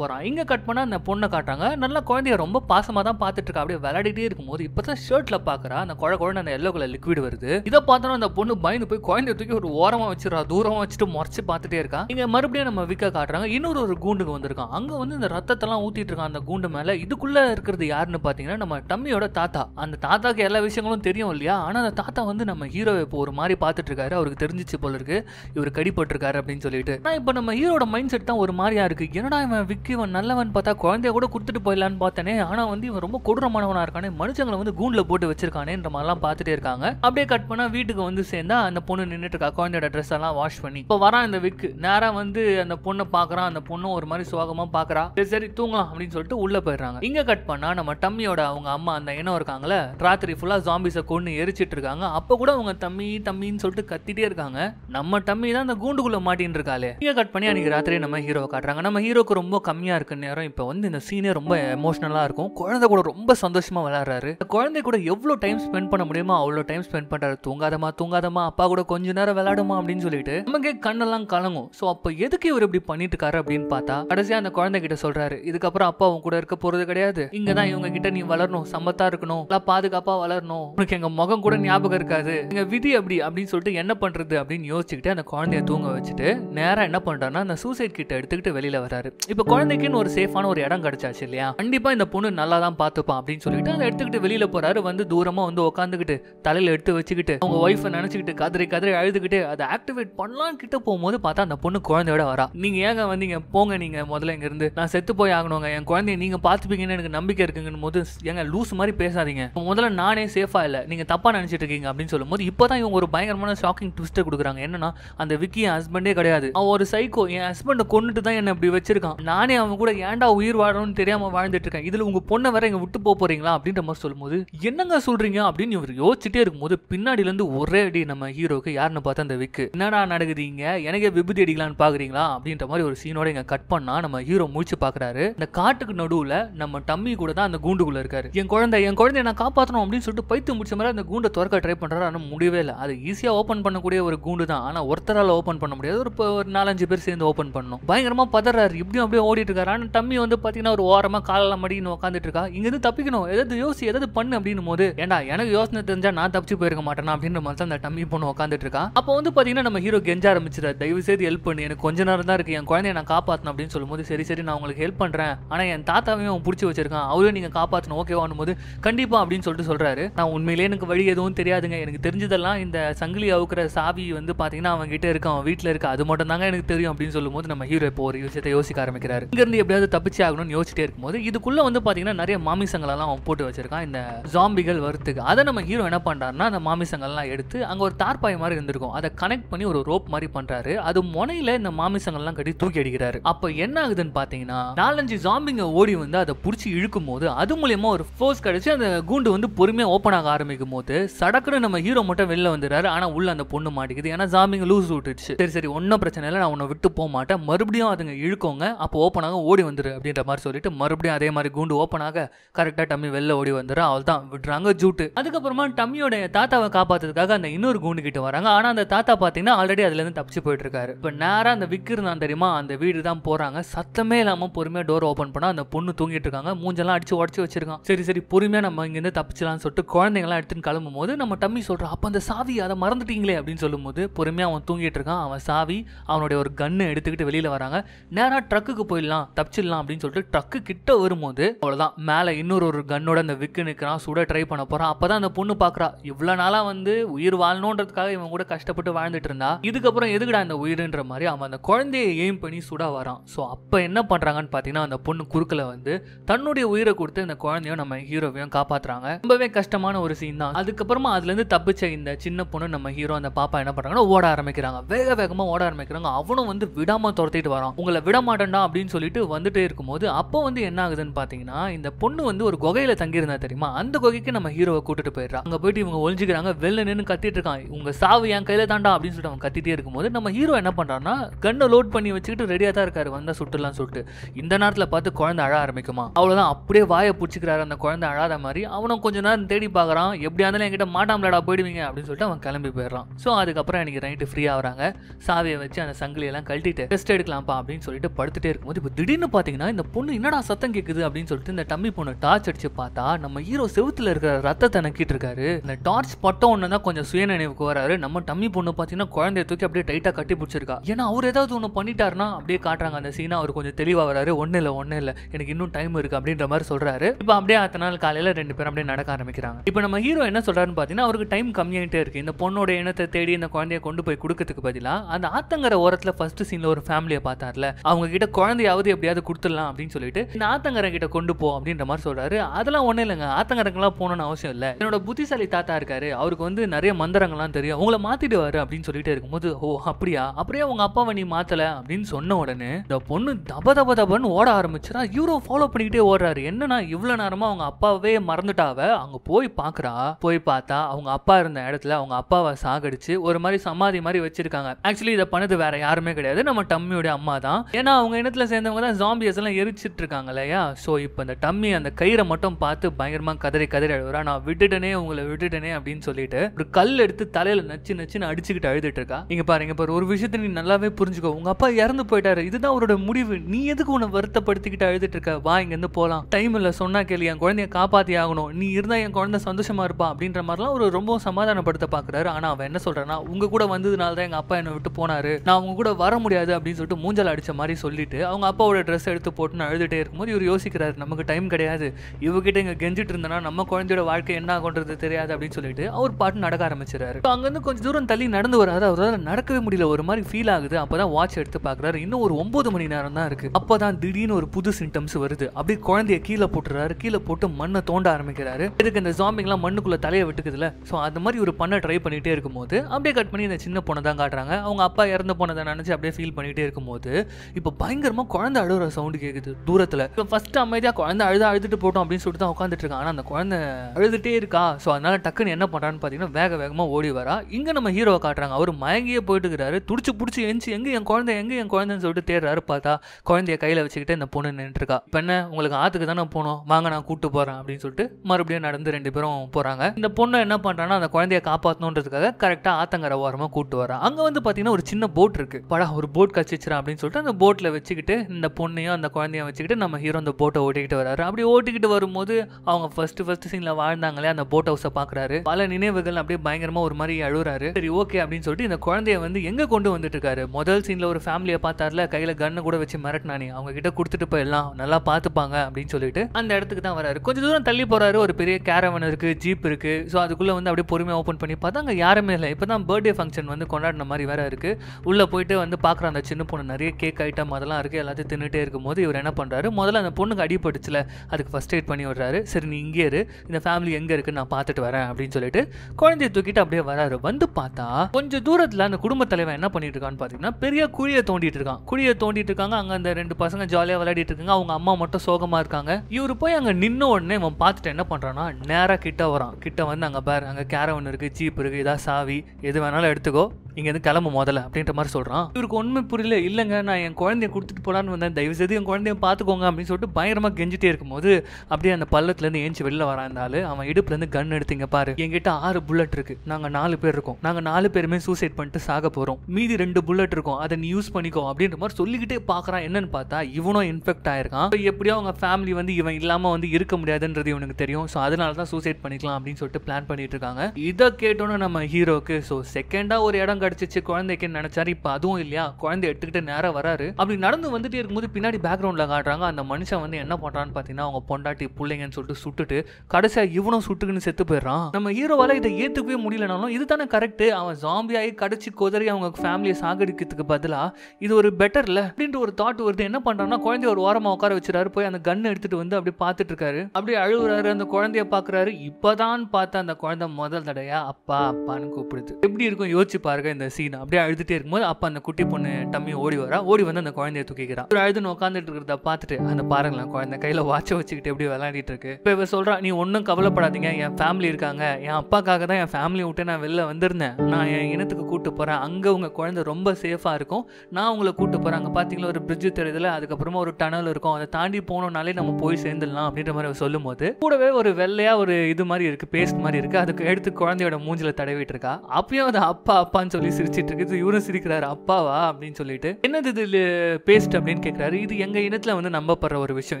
போகிறான் இங்கே கட் பண்ணால் அந்த பொண்ணை காட்டுறாங்க நல்லா குழந்தைய ரொம்ப பாசமாக தான் பாத்துட்டு இருக்கா அப்படியே விளையாடிட்டே இருக்கும்போது இப்போ தான் ஷர்ட்டில் பார்க்குறா அந்த குழ குழந்தை அந்த எல்லோ கலர் லிக்விட் வருது இதை பார்த்தோன்னா அந்த பொண்ணு பயந்து போய் குழந்தைய தூக்கி ஒரு ஓரமாக வச்சிருக்கா தூரமாக வச்சுட்டு முறைச்சு பார்த்துட்டே இருக்கா இங்கே மறுபடியும் நம்ம விற்க காட்டுறாங்க இன்னொரு ஒரு கூண்டுக்கு வந்திருக்கான் அங்கே வந்து இந்த ரத்தத்தெல்லாம் ஊத்திட்டு இருக்கான் அந்த கூண்டு மேலே இதுக்குள்ள இருக்கிறது யாருன்னு பார்த்தீங்கன்னா நம்ம டம்மியோட தாத்தா அந்த தாத்தாக்கு எல்லா விஷயங்களும் தெரியும் இல்லையா ஆனால் அந்த தாத்தா வந்து நம்ம ஹீரோவை இப்போ ஒரு மாதிரி பார்த்துட்டு இருக்காரு அவருக்கு தெரிஞ்சிச்சு போல இருக்கு இவர் கடிப்பட்டிருக்காரு அப்படின்னு சொல்லிட்டு நான் இப்போ நம்ம ஹீரோட மைண்ட் செட் தான் ஒரு மாதிரியா இருக்கு என்னடா இவன் விக்கி இவன் நல்லவன் பார்த்தா குழந்தைய கூட கொடுத்துட்டு போயிடலான்னு பார்த்தேனே ஆனால் வந்து இவன் ரொம்ப கொடூரமானவனாக இருக்கானே மனுஷங்களை வந்து கூண்டில் போட்டு வச்சிருக்கானேன்ற மாதிரிலாம் பார்த்துட்டே இருக்காங்க அப்படியே கட் பண்ணா வீட்டுக்கு வந்து சேர்ந்தா அந்த பொண்ணு நின்றுட்டு இருக்கா குழந்தையோட ட்ரெஸ் எல்லாம் வாஷ் பண்ணி இப்போ வரான் இந்த விக்கு நேராக வந்து அந்த பொண்ணை பார்க்குறான் அந்த பொண்ணும் ஒரு மாதிரி சோகமா பார்க்குறா சரி சரி தூங்கலாம் அப்படின்னு சொல்லிட்டு உள்ளே போயிடுறாங்க இங்கே கட் பண்ணா நம்ம டம்மியோட அவங்க அம்மா அந்த இனம் இருக்காங்களே ராத்திரி ஃபுல்லாக ஜாம்பிஸை கொண்டு எரிச்சிட்டு இருக்காங்க அப்போ கூட அவங்க தம்மி தம்மின்னு சொல்லிட்டு கத்திட்டே இருக்காங்க நம்ம தம்பி தான் அந்த கூண்டுக்குள்ளே மாட்டின்னு இருக்காளே நீங்க கட் பண்ணி அன்றைக்கி ராத்திரி நம்ம ஹீரோ காட்டுறாங்க நம்ம ஹீரோக்கு ரொம்ப கம்மியாக இருக்க நேரம் இப்போ வந்து இந்த சீனே ரொம்ப எமோஷனலா இருக்கும் குழந்தை கூட ரொம்ப சந்தோஷமாக விளாட்றாரு குழந்தை கூட எவ்வளோ டைம் ஸ்பெண்ட் பண்ண முடியுமோ அவ்வளோ டைம் ஸ்பெண்ட் பண்ணுறாரு தூங்காதமா தூங்காதமா அப்பா கூட கொஞ்ச நேரம் விளாடுமா அப்படின்னு சொல்லிட்டு நமக்கு கண்ணெல்லாம் கலங்கும் ஸோ அப்போ எதுக்கு இவர் இப்படி பண்ணிட்டு இருக்காரு அப்படின்னு பார்த்தா கடைசியாக அந்த குழந்தை கிட்ட சொல்றாரு இதுக்கப்புறம் அப்பா உன் கூட இருக்க போறது கிடையாது இங்க தான் இவங்க கிட்ட நீ வளரணும் சமத்தா இருக்கணும் நல்லா பாதுகாப்பா வளரணும் உனக்கு எங்க முகம் கூட ஞாபகம் இருக்காது எங்க விதி அப்படி அப்படின்னு சொல்லிட்டு என்ன பண்றது அப்படின்னு யோசிச்சுக்கிட்டு அந்த குழந்தைய தூங்க வச்சுட்டு நேராக என்ன பண்ணுறான்னா அந்த சூசைட் கிட்ட எடுத்துக்கிட்டு வெளியில வராரு இப்போ குழந்தைக்குன்னு ஒரு சேஃபான ஒரு இடம் கிடைச்சாச்சு இல்லையா கண்டிப்பாக இந்த பொண்ணு நல்லா தான் பார்த்துப்பான் அப்படின்னு சொல்லிட்டு அதை எடுத்துக்கிட்டு வெளியில் போறாரு வந்து தூரமாக வந்து உட்காந்துக்கிட்டு தலையில் எடுத்து வச்சுக்கிட்டு அவங்க ஒய்ஃப் நினைச்சுக்கிட்டு கதறி கதறி அழுதுகிட்டு அதை ஆக்டிவேட் பண்ணலாம் கிட்ட போகும்போது பார்த்தா அந்த பொண்ணு குழந்தையோட வரா நீங்க ஏங்க வந்தீங்க போங்க நீங்க முதல்ல இருந்து நான் செத்து போய் ஆகணுங்க என் குழந்தைய நீங்க பார்த்துப்பீங்கன்னு எனக்கு நம்பிக்கை இருக்குங்கன்னு போது எங்க லூஸ் மாதிரி பேசாதீங்க முதல்ல நானே சேஃபா இல்லை நீங்க தப்பாக நினச்சிட்டு இருக்கீங்க அப்படின்னு சொல்லும்போது இப்போதான் இவங்க ஒரு பயங்கரமான ஷாக்கிங் ட்விஸ்ட் கொடுக்குறாங்க என்னன்னா அந்த விக்கி என் ஹஸ்பண்டே கிடையாது அவன் ஒரு சைக்கோ என் ஹஸ்பண்டை கொண்டுட்டு தான் என்ன இப்படி வச்சிருக்கான் நானே அவன் கூட ஏன்டா உயிர் வாழணும்னு தெரியாம வாழ்ந்துட்டு இருக்கேன் இதுல உங்க பொண்ணை வேற எங்க விட்டு போக போறீங்களா அப்படின்ற மாதிரி சொல்லும்போது என்னங்க சொல்றீங்க அப்படின்னு இவர் யோசிச்சுட்டே இருக்கும்போது பின்னாடில இருந்து ஒரே அடி நம்ம ஹீரோக்கு யாருன்னு பார்த்தா அந்த விக்கு என்னடா நடக்குறீங்க எனக்கே விபத்து அடிக்கலான்னு பாக்குறீங்களா அப்படின்ற மாதிரி ஒரு சீனோட இங்க கட் பண்ணா நம்ம ஹீரோ முடிச்சு பாக்குறாரு இந்த காட்டுக்கு நடுவுல நம்ம டம்மி கூட தான் அந்த கூண்டுக்குள்ள இருக்காரு என் குழந்தை என் குழந்தை நான் காப்பாற்றணும் அப்படின்னு சொல்லிட்டு பைத்து முடிச்ச மாதிரி அந்த கூண்டை திறக்க ட்ரை பண்றாரு ஆனா முடியவே இல்லை அது ஈஸியா ஓபன் பண்ணக்கூடிய ஒரு கூண்டு தான் ஆனா ஒருத்தரால் ஓப்பன் பண்ண முடியாது ஒரு இப்போ ஒரு நாலஞ்சு பேர் சேர்ந்து ஓப்பன் பண்ணணும் பயங்கரமாக பதறாரு இப்படியும் அப்படியே ஓடிட்டு இருக்காரு ஆனால் டம்மி வந்து பார்த்தீங்கன்னா ஒரு ஓரமாக காலெல்லாம் மடின்னு உட்காந்துட்டு இருக்கா இருந்து தப்பிக்கணும் எதாவது யோசி எதாவது பண்ணு அப்படின்னு போது ஏண்டா எனக்கு யோசனை தெரிஞ்சால் நான் தப்பிச்சு போயிருக்க மாட்டேன் அப்படின்ற மாதிரி தான் அந்த டம்மி பொண்ணு உட்காந்துட்டு இருக்கா அப்போ வந்து பார்த்தீங்கன்னா நம்ம ஹீரோ கெஞ்ச ஆரம்பிச்சிடாரு தயவு செய்து ஹெல்ப் பண்ணு எனக்கு கொஞ்ச நேரம் தான் இருக்கு என் குழந்தைய நான் காப்பாற்றணும் அப்படின்னு சொல்லும்போது சரி சரி நான் உங்களுக்கு ஹெல்ப் பண்ணுறேன் ஆனால் என் தாத்தாவையும் அவன் பிடிச்சி வச்சிருக்கான் அவரையும் நீங்கள் காப்பாற்றணும் ஓகேவானும் போது கண்டிப்பாக அப்படின்னு சொல்லிட்டு சொல்கிறாரு நான் உண்மையிலே எனக்கு வழி எதுவும் தெரியாதுங்க எனக்கு தெரிஞ்சதெல்லாம் இந்த சங்கிலி அவுக்கிற சாவி வந்து பார்த்தீங்கன்னா அவங்ககிட்ட இருக்க அவன் வீட்டில் இருக்க அது மட்டும் தாங்க எனக்கு தெரியும் அப்படின்னு சொல்லும் நம்ம ஹீரோ இப்போ ஒரு விஷயத்தை யோசிக்க ஆரம்பிக்கிறாரு இங்கேருந்து எப்படியாவது தப்பிச்சு ஆகணும்னு யோசிச்சிட்டே இருக்கும்போது இதுக்குள்ளே வந்து பார்த்தீங்கன்னா நிறைய மாமிசங்களெல்லாம் அவன் போட்டு வச்சிருக்கான் இந்த ஜாம்பிகள் வரத்துக்கு அதை நம்ம ஹீரோ என்ன பண்ணுறாருன்னா அந்த மாமிசங்கள்லாம் எடுத்து அங்கே ஒரு தார்பாய் மாதிரி இருந்திருக்கும் அதை கனெக்ட் பண்ணி ஒரு ரோப் மாதிரி பண்ணுறாரு அது முனையில் இந்த மாமிசங்கள்லாம் கட்டி தூக்கி அடிக்கிறாரு அப்போ என்ன ஆகுதுன்னு பார்த்தீங்கன்னா நாலஞ்சு ஜாம்பிங்க ஓடி வந்து அதை பிடிச்சி இழுக்கும் போது அது மூலியமா ஒரு ஃபோர்ஸ் கிடைச்சி அந்த கூண்டு வந்து பொறுமையாக ஓப்பன் ஆக ஆரம்பிக்கும் போது சடக்குன்னு நம்ம ஹீரோ மட்டும் வெளில வந்துடுறாரு ஆனால் உள்ள அந்த பொண்ணு மாட்டிக்குது ஏன்னா ஜாம்பிங்க லூஸ் விட்டுச்சு சரி சரி ஒன்றும் பிரச்சனை இல்லை நான் உன்னை விட்டு போக மாட்டேன் மறுபடியும் அதுங்க இழுக்கோங்க அப்போ ஓப்பனாக ஓடி வந்துரு அப்படின்ற மாதிரி சொல்லிட்டு மறுபடியும் அதே மாதிரி கூண்டு ஓப்பனாக கரெக்டாக டம்மி வெளில ஓடி வந்துடும் அவள் தான் விடுறாங்க ஜூட்டு அதுக்கப்புறமா டம்மியோட தாத்தாவை காப்பாற்றுறதுக்காக அந்த இன்னொரு கூண்டு கிட்ட வராங்க ஆனால் அந்த தாத்தா பார்த்தீங்கன்னா ஆல்ரெடி அதுலேருந்து தப்பிச்சு போயிட்டு இருக்காரு இப்போ நேராக அந்த விக்கு இருந்தான் தெரியுமா அந்த வீடு தான் போகிறாங்க சத்தமே இல்லாமல் பொறுமையாக டோர் ஓப்பன் பண்ணால் அந்த பொண்ணு தூங்கிட்டு இருக்காங்க மூஞ்செல்லாம் அடிச்சு உடச்சி வச்சிருக்கான் சரி சரி பொறுமையாக நம்ம இங்கேருந்து தப்பிச்சலாம்னு சொல்லிட்டு குழந்தைங்களாம் எடுத்துன்னு கிளம்பும் போது நம்ம டம்மி சொல்கிறோம் அப்போ அந்த சாவி அதை மறந்துட்டீங்களே அப்படின்னு சொல்லும்போது பொறுமையாக அவன் தூங்கிட்டு இருக்கான் அவன் சாவி அவனுடைய ஒரு கன்னு எடுத்துக்கிட்டு வெளியில் வராங்க நேராக ட்ரக்குக்கு போயிடலாம் தப்பிச்சிடலாம் அப்படின்னு சொல்லிட்டு ட்ரக்கு கிட்ட வரும்போது அவ்வளோதான் மேலே இன்னொரு ஒரு கன்னோட அந்த விக்கு நிற்கிறான் சுட ட்ரை பண்ண போகிறான் அப்போ தான் அந்த பொண்ணு பார்க்குறா இவ்வளோ நாளாக வந்து உயிர் வாழணுன்றதுக்காக இவன் கூட கஷ்டப்பட்டு வாழ்ந்துட்டு இருந்தா இதுக்கப்புறம் எதுக்குடா அந்த உயிருன்ற மாதிரி அவன் அந்த குழந்தையை எய்ம் பண்ணி சுட வரான் ஸோ அப்போ என்ன பண்ணுறாங்கன்னு பார்த்தீங்கன்னா அந்த பொண்ணு குறுக்கில் வந்து தன்னுடைய உயிரை கொடுத்து இந்த குழந்தையும் நம்ம ஹீரோவையும் காப்பாற்றுறாங்க ரொம்பவே கஷ்டமான ஒரு சீன் தான் அதுக்கப்புறமா அதுலேருந்து தப்பிச்ச இந்த சின்ன பொண்ணு நம்ம ஹீரோ அந்த பாப்பா என்ன பண்ணுறாங்கன்னா ஓட ஆரம்பிச்சு ஆரம்பிக்கிறாங்க வேக வேகமாக ஓட ஆரம்பிக்கிறாங்க அவனும் வந்து விடாமல் துரத்திட்டு வரான் உங்களை விட மாட்டேன்டா அப்படின்னு சொல்லிட்டு வந்துட்டே இருக்கும்போது அப்போ வந்து என்ன ஆகுதுன்னு பார்த்தீங்கன்னா இந்த பொண்ணு வந்து ஒரு குகையில் தங்கியிருந்தா தெரியுமா அந்த குகைக்கு நம்ம ஹீரோவை கூட்டிட்டு போயிடுறா அங்கே போயிட்டு இவங்க ஒழிஞ்சுக்கிறாங்க வெளில நின்று கத்திட்டு இருக்கான் உங்க சாவு என் கையில தாண்டா அப்படின்னு சொல்லிட்டு அவன் கத்திட்டே இருக்கும்போது நம்ம ஹீரோ என்ன பண்றான்னா கண்ணை லோட் பண்ணி வச்சுக்கிட்டு ரெடியாக தான் இருக்காரு வந்தா சுட்டுலாம் சொல்லிட்டு இந்த நேரத்தில் பார்த்து குழந்தை அழ ஆரம்பிக்குமா அவ்வளோதான் அப்படியே வாயை பிடிச்சிக்கிறாரு அந்த குழந்தை அழாத மாதிரி அவனும் கொஞ்ச நேரம் தேடி பார்க்குறான் எப்படியா இருந்தாலும் என்கிட்ட மாட்டாமலடா போயிடுவீங்க அப்படின்னு சொல்லிட்டு அவன் கிளம்பி போயிடுறான் ஸோ அதுக்கப்புறம் எனக்கு நைட்டு ஃப்ரீ ஃப்ரீ ஆகிறாங்க சாவியை வச்சு அந்த சங்கிலியெல்லாம் கழட்டிட்டு ரெஸ்ட் எடுக்கலாம்ப்பா அப்படின்னு சொல்லிட்டு படுத்துட்டே இருக்கும்போது இப்போ திடீர்னு பார்த்தீங்கன்னா இந்த பொண்ணு என்னடா சத்தம் கேட்குது அப்படின்னு சொல்லிட்டு இந்த தம்பி பொண்ணு டார்ச் அடிச்சு பார்த்தா நம்ம ஹீரோ செவுத்துல இருக்கிற ரத்தத்தை நக்கிட்டு இருக்காரு இந்த டார்ச் பட்டம் ஒன்று தான் கொஞ்சம் சுய நினைவுக்கு வராரு நம்ம தம்பி பொண்ணு பார்த்தீங்கன்னா குழந்தைய தூக்கி அப்படியே டைட்டாக கட்டி பிடிச்சிருக்கா ஏன்னா அவர் ஏதாவது ஒன்று பண்ணிட்டாருன்னா அப்படியே காட்டுறாங்க அந்த சீனா அவர் கொஞ்சம் தெளிவாக வராரு ஒன்றும் இல்லை ஒன்றும் இல்லை எனக்கு இன்னும் டைம் இருக்குது அப்படின்ற மாதிரி சொல்கிறாரு இப்போ அப்படியே அத்தனை நாள் காலையில் ரெண்டு பேரும் அப்படியே நடக்க ஆரம்பிக்கிறாங்க இப்போ நம்ம ஹீரோ என்ன சொல்கிறாருன்னு பார்த்தீங்கன்னா அவருக்கு டைம் கம்மியாகிட்டே இருக்குது இந்த பொண்ணோட இனத்தை தேடி இந்த குழந்தைய கொண்டு போய் கொடுக்கறதுக்கு பதிலாக அந்த ஆத்தங்கரை ஓரத்தில் ஃபர்ஸ்ட் சீனில் ஒரு ஃபேமிலியை பார்த்தார்ல அவங்க கிட்ட குழந்தையாவது எப்படியாவது கொடுத்துடலாம் அப்படின்னு சொல்லிட்டு இந்த ஆத்தங்கரை கிட்ட கொண்டு போ அப்படின்ற மாதிரி சொல்றாரு அதெல்லாம் ஒன்றும் இல்லைங்க ஆத்தங்கரங்கெல்லாம் போகணும்னு அவசியம் இல்லை என்னோட புத்திசாலி தாத்தா இருக்காரு அவருக்கு வந்து நிறைய மந்திரங்கள்லாம் தெரியும் உங்களை மாத்திடுவாரு அப்படின்னு சொல்லிட்டு இருக்கும்போது ஓ அப்படியா அப்படியே உங்க அப்பா நீ மாத்தல அப்படின்னு சொன்ன உடனே இந்த பொண்ணு தப தப தபன்னு ஓட ஆரம்பிச்சா இவரோ ஃபாலோ பண்ணிக்கிட்டே ஓடுறாரு என்னன்னா இவ்வளவு நேரமா அவங்க அப்பாவே மறந்துட்டாவ அங்க போய் பாக்குறா போய் பார்த்தா அவங்க அப்பா இருந்த இடத்துல அவங்க அப்பாவை சாகடிச்சு ஒரு மாதிரி சமாதி மாதிரி மாதிரி வச்சிருக்காங்க ஆக்சுவலி இதை பண்ணது வேற யாருமே கிடையாது நம்ம டம்மியோட அம்மா தான் ஏன்னா அவங்க இனத்துல சேர்ந்தவங்க தான் ஜாம்பியஸ் எல்லாம் எரிச்சிட்டு இருக்காங்க இல்லையா ஸோ இப்போ இந்த டம்மி அந்த கயிறை மட்டும் பார்த்து பயங்கரமா கதறி கதறி அழுகுறா நான் விட்டுட்டனே உங்களை விட்டுட்டனே அப்படின்னு சொல்லிட்டு ஒரு கல் எடுத்து தலையில நச்சு நச்சுன்னு அடிச்சுக்கிட்டு அழுதுட்டு இருக்கா இங்க பாருங்க பாரு ஒரு விஷயத்த நீ நல்லாவே புரிஞ்சுக்கோ உங்க அப்பா இறந்து போயிட்டாரு இதுதான் அவரோட முடிவு நீ எதுக்கு உன்னை வருத்தப்படுத்திக்கிட்டு அழுதுட்டு இருக்க வா இங்கேருந்து போகலாம் டைம் இல்லை சொன்னா கேள்வி என் குழந்தைய காப்பாற்றி ஆகணும் நீ இருந்தால் என் குழந்தை சந்தோஷமா இருப்பா அப்படின்ற மாதிரிலாம் ஒரு ரொம்ப சமாதானப்படுத்த பாக்குறாரு ஆனால் அவன் என்ன சொல்கிறான்னா உங்க கூட வந்தது கோவத்தினால தான் எங்கள் அப்பா என்னை விட்டு போனார் நான் அவங்க கூட வர முடியாது அப்படின்னு சொல்லிட்டு மூஞ்சல் அடித்த மாதிரி சொல்லிட்டு அவங்க அப்பாவோட ட்ரெஸ் எடுத்து போட்டு அழுதுகிட்டே இருக்கும்போது இவர் யோசிக்கிறாரு நமக்கு டைம் கிடையாது இவகிட்ட இங்கே கெஞ்சிட்டு இருந்தனா நம்ம குழந்தையோட வாழ்க்கை என்ன ஆகுன்றது தெரியாது அப்படின்னு சொல்லிட்டு அவர் பாட்டு நடக்க ஆரம்பிச்சிடாரு அங்கேருந்து கொஞ்சம் தூரம் தள்ளி நடந்து வராது அவரால் நடக்கவே முடியல ஒரு மாதிரி ஃபீல் ஆகுது அப்போ தான் வாட்ச் எடுத்து பார்க்குறாரு இன்னும் ஒரு ஒம்பது மணி நேரம் தான் இருக்குது அப்போ தான் திடீர்னு ஒரு புது சிம்டம்ஸ் வருது அப்படியே குழந்தைய கீழே போட்டுறாரு கீழே போட்டு மண்ணை தோண்ட ஆரம்பிக்கிறாரு இதுக்கு இந்த ஜாம்பிங்லாம் மண்ணுக்குள்ளே தலையை விட்டுக்குதுல ஸோ அந்த மாதிரி ஒரு பண்ண ட்ரை பண்ணிகிட்டே இருக்கும்போது அப்படியே கட் பண்ணி இந்த சின்ன போனதான் காட்டுறாங்க அவங்க அப்பா இறந்து போனதை நினச்சி அப்படியே ஃபீல் பண்ணிகிட்டே இருக்கும்போது இப்போ பயங்கரமாக குழந்தை அழுகிற சவுண்டு கேட்குது தூரத்தில் இப்போ ஃபஸ்ட்டு அமைதியாக குழந்தை அழுத அழுதுட்டு போட்டோம் அப்படின்னு சொல்லிட்டு தான் உட்காந்துட்டு இருக்காங்க ஆனால் அந்த குழந்தை அழுதுட்டே இருக்கா ஸோ அதனால டக்குன்னு என்ன பண்ணுறான்னு பார்த்தீங்கன்னா வேக வேகமாக ஓடி வரா இங்கே நம்ம ஹீரோவை காட்டுறாங்க அவர் மயங்கியே போயிட்டு இருக்கிறாரு துடிச்சு பிடிச்சி எஞ்சி எங்கே என் குழந்தை எங்கே என் குழந்தைன்னு சொல்லிட்டு தேடுறாரு பார்த்தா குழந்தைய கையில் வச்சுக்கிட்டு இந்த பொண்ணு நின்றுருக்கா இப்போ என்ன உங்களுக்கு ஆற்றுக்கு தானே போனோம் வாங்க நான் கூப்பிட்டு போகிறேன் அப்படின்னு சொல்லிட்டு மறுபடியும் நடந்து ரெண்டு பேரும் போகிறாங்க இந்த பொண்ணை என்ன பண்ணுறான்னா அந்த குழந்தைய காப்பாற்றணுன்றதுக்காக கரெக்டாக ஆத்தங்கரை ஓரமாக கூப்பிட்டு வரான் அங்கே வந்து பார்த்தீங்கன்னா ஒரு சின்ன போட் இருக்கு படா ஒரு போட் கச்சிச்சிரான் அப்படின்னு சொல்லிட்டு அந்த போட்டில் வச்சுக்கிட்டு இந்த பொண்ணையும் அந்த குழந்தையும் வச்சுக்கிட்டு நம்ம ஹீரோ அந்த போட்டை ஓட்டிக்கிட்டு வராரு அப்படி ஓட்டிக்கிட்டு வரும்போது அவங்க ஃபர்ஸ்ட் ஃபர்ஸ்ட் சீனில் வாழ்ந்தாங்களே அந்த போட் ஹவுஸை பாக்குறாரு பல நினைவுகள் அப்படியே பயங்கரமாக ஒரு மாதிரி அழுறாரு சரி ஓகே அப்படின்னு சொல்லிட்டு இந்த குழந்தைய வந்து எங்கே கொண்டு வந்துட்டு இருக்காரு முதல் சீனில் ஒரு ஃபேமிலியை பார்த்தாருல கையில் கன்னு கூட வச்சு மிரட்டினானே அவங்க கிட்ட கொடுத்துட்டு போயிடலாம் நல்லா பார்த்துப்பாங்க அப்படின்னு சொல்லிட்டு அந்த இடத்துக்கு தான் வராரு கொஞ்சம் தூரம் தள்ளி போறாரு ஒரு பெரிய கேரவன் இருக்கு ஜீப் இருக்கு ஸோ அதுக்குள்ள வந்து அப்படியே பொறுமையாக ஓப்பன் பண்ணி பார்த்தா அங்கே யாருமே இல்லை இப்போ தான் பர்த்டே ஃபங்க்ஷன் வந்து கொண்டாடின மாதிரி வேறு இருக்குது உள்ளே போயிட்டு வந்து பாக்குற அந்த சின்ன பொண்ணு நிறைய கேக் ஐட்டம் அதெல்லாம் இருக்குது எல்லாத்தையும் தின்னுட்டே இருக்கும்போது இவர் என்ன பண்ணுறாரு முதல்ல அந்த பொண்ணுக்கு அடிபட்டுச்சில் அதுக்கு ஃபர்ஸ்ட் எய்ட் பண்ணி விடுறாரு சரி நீ இங்கே இரு இந்த ஃபேமிலி எங்கே இருக்குன்னு நான் பார்த்துட்டு வரேன் அப்படின்னு சொல்லிட்டு குழந்தைய தூக்கிட்டு அப்படியே வராரு வந்து பார்த்தா கொஞ்சம் தூரத்தில் அந்த குடும்ப தலைவன் என்ன பண்ணிட்டு இருக்கான்னு பார்த்தீங்கன்னா பெரிய குழியை தோண்டிட்டு இருக்கான் குழியை தோண்டிட்டு இருக்காங்க அங்கே அந்த ரெண்டு பசங்க ஜாலியாக விளையாடிட்டு இருக்காங்க அவங்க அம்மா மட்டும் சோகமாக இருக்காங்க இவர் போய் அங்கே நின்ன உடனே இவன் பார்த்துட்டு என்ன பண்ணுறான்னா நேராக கிட்ட வரான் கிட்ட வந்து அங்கே பாரு அங்கே கேரவன் இருக்குது ஜீப் இருக்குது இதாக சாவி எது வேணாலும் எடுத்துக்கோ இங்கேருந்து கிளம்பு முதல்ல அப்படின்ற மாதிரி சொல்கிறான் இவருக்கு ஒன்றுமே புரியல இல்லைங்க நான் என் குழந்தைய கொடுத்துட்டு போகலான்னு வந்தேன் தயவு செய்து என் குழந்தைய பார்த்துக்கோங்க அப்படின்னு சொல்லிட்டு பயங்கரமாக கெஞ்சிட்டே இருக்கும்போது அப்படியே அந்த பள்ளத்துலேருந்து ஏஞ்சி வெளியில் வரான் அவன் இடுப்புலேருந்து கன் எடுத்தீங்க பாரு எங்கிட்ட ஆறு புல்லட் இருக்கு நாங்கள் நாலு பேர் இருக்கோம் நாங்கள் நாலு பேருமே சூசைட் பண்ணிட்டு சாக போகிறோம் மீதி ரெண்டு புல்லட் இருக்கும் அதை நீ யூஸ் பண்ணிக்கோ அப்படின்ற மாதிரி சொல்லிக்கிட்டே பார்க்குறான் என்னன்னு பார்த்தா இவனும் இன்ஃபெக்ட் ஆயிருக்கான் எப்படியோ அவங்க ஃபேமிலி வந்து இவன் இல்லாமல் வந்து இருக்க முடியாதுன்றது இவனுக்கு தெரியும் ஸோ அதனால தான் சூசைட் பண்ணிக்கலாம் அப்படின்னு சொல்லிட்டு பிளான் பண்ணிட்டு இருக்காங்க இதை கேட்டோன்னு நம்ம ஹீரோக்கு ஸோ செகண்டாக ஒரு இடம் இடம் கிடைச்சிச்சு குழந்தைக்குன்னு நினைச்சாரு இப்போ அதுவும் இல்லையா குழந்தை எடுத்துக்கிட்டு நேரம் வராரு அப்படி நடந்து வந்துட்டே இருக்கும்போது பின்னாடி பேக்ரவுண்ட்ல காட்டுறாங்க அந்த மனுஷன் வந்து என்ன பண்றான்னு பார்த்தீங்கன்னா அவங்க பொண்டாட்டி பிள்ளைங்கன்னு சொல்லிட்டு சுட்டுட்டு கடைசியா இவனும் சுட்டுக்குன்னு செத்து போயிடுறான் நம்ம ஹீரோவால இதை ஏத்துக்கவே முடியலனாலும் இதுதானே கரெக்ட் அவன் ஜாம்பியாகி கடிச்சு கொதறி அவங்க ஃபேமிலியை சாகடிக்கிறதுக்கு பதிலாக இது ஒரு பெட்டர் இல்ல அப்படின்ற ஒரு தாட் வருது என்ன பண்றான்னா குழந்தைய ஒரு ஓரமா உட்கார வச்சிருக்காரு போய் அந்த கன் எடுத்துட்டு வந்து அப்படி பாத்துட்டு இருக்காரு அப்படியே அழுகுறாரு அந்த குழந்தைய பாக்குறாரு இப்பதான் பார்த்தா அந்த குழந்தை முதல் தடையா அப்பா அப்பான்னு கூப்பிடுது எப்படி இருக்கும் யோசிச்சு பாரு பாருங்க இந்த சீன் அப்படியே அழுதுகிட்டே இருக்கும்போது அப்போ அந்த குட்டி பொண்ணு டம்மி ஓடி வரா ஓடி வந்து அந்த குழந்தைய தூக்கிக்கிறான் ஒரு அழுதுன்னு உட்காந்துட்டு இருக்கிறத பார்த்துட்டு அந்த பாருங்களேன் குழந்தை கையில் வாட்சை வச்சுக்கிட்டு எப்படி விளையாடிட்டு இருக்கு இப்போ இவ சொல்றான் நீ ஒன்றும் கவலைப்படாதீங்க என் ஃபேமிலி இருக்காங்க என் அப்பாக்காக தான் என் ஃபேமிலி விட்டு நான் வெளில வந்திருந்தேன் நான் என் இனத்துக்கு கூப்பிட்டு போகிறேன் அங்கே உங்கள் குழந்தை ரொம்ப சேஃபாக இருக்கும் நான் உங்களை கூப்பிட்டு போகிறேன் அங்கே பார்த்தீங்களா ஒரு பிரிட்ஜு தெரியுதுல அதுக்கப்புறமா ஒரு டனல் இருக்கும் அதை தாண்டி போனோம்னாலே நம்ம போய் சேர்ந்துடலாம் அப்படின்ற மாதிரி சொல்லும் போது கூடவே ஒரு வெள்ளையா ஒரு இது மாதிரி இருக்கு பேஸ்ட் மாதிரி இருக்கு அதுக்கு எடுத்து குழந்தையோட மூஞ்சில் தடவிட்டு இருக்கா அப்பயும் அது அப்பா அப்பான்னு அப்பான்னு சொல்லி சிரிச்சிட்டு இருக்கு இவரும் சிரிக்கிறாரு அப்பாவா அப்படின்னு சொல்லிட்டு என்னது இது பேஸ்ட் அப்படின்னு கேட்கிறாரு இது எங்க இனத்துல வந்து நம்பப்படுற ஒரு விஷயம்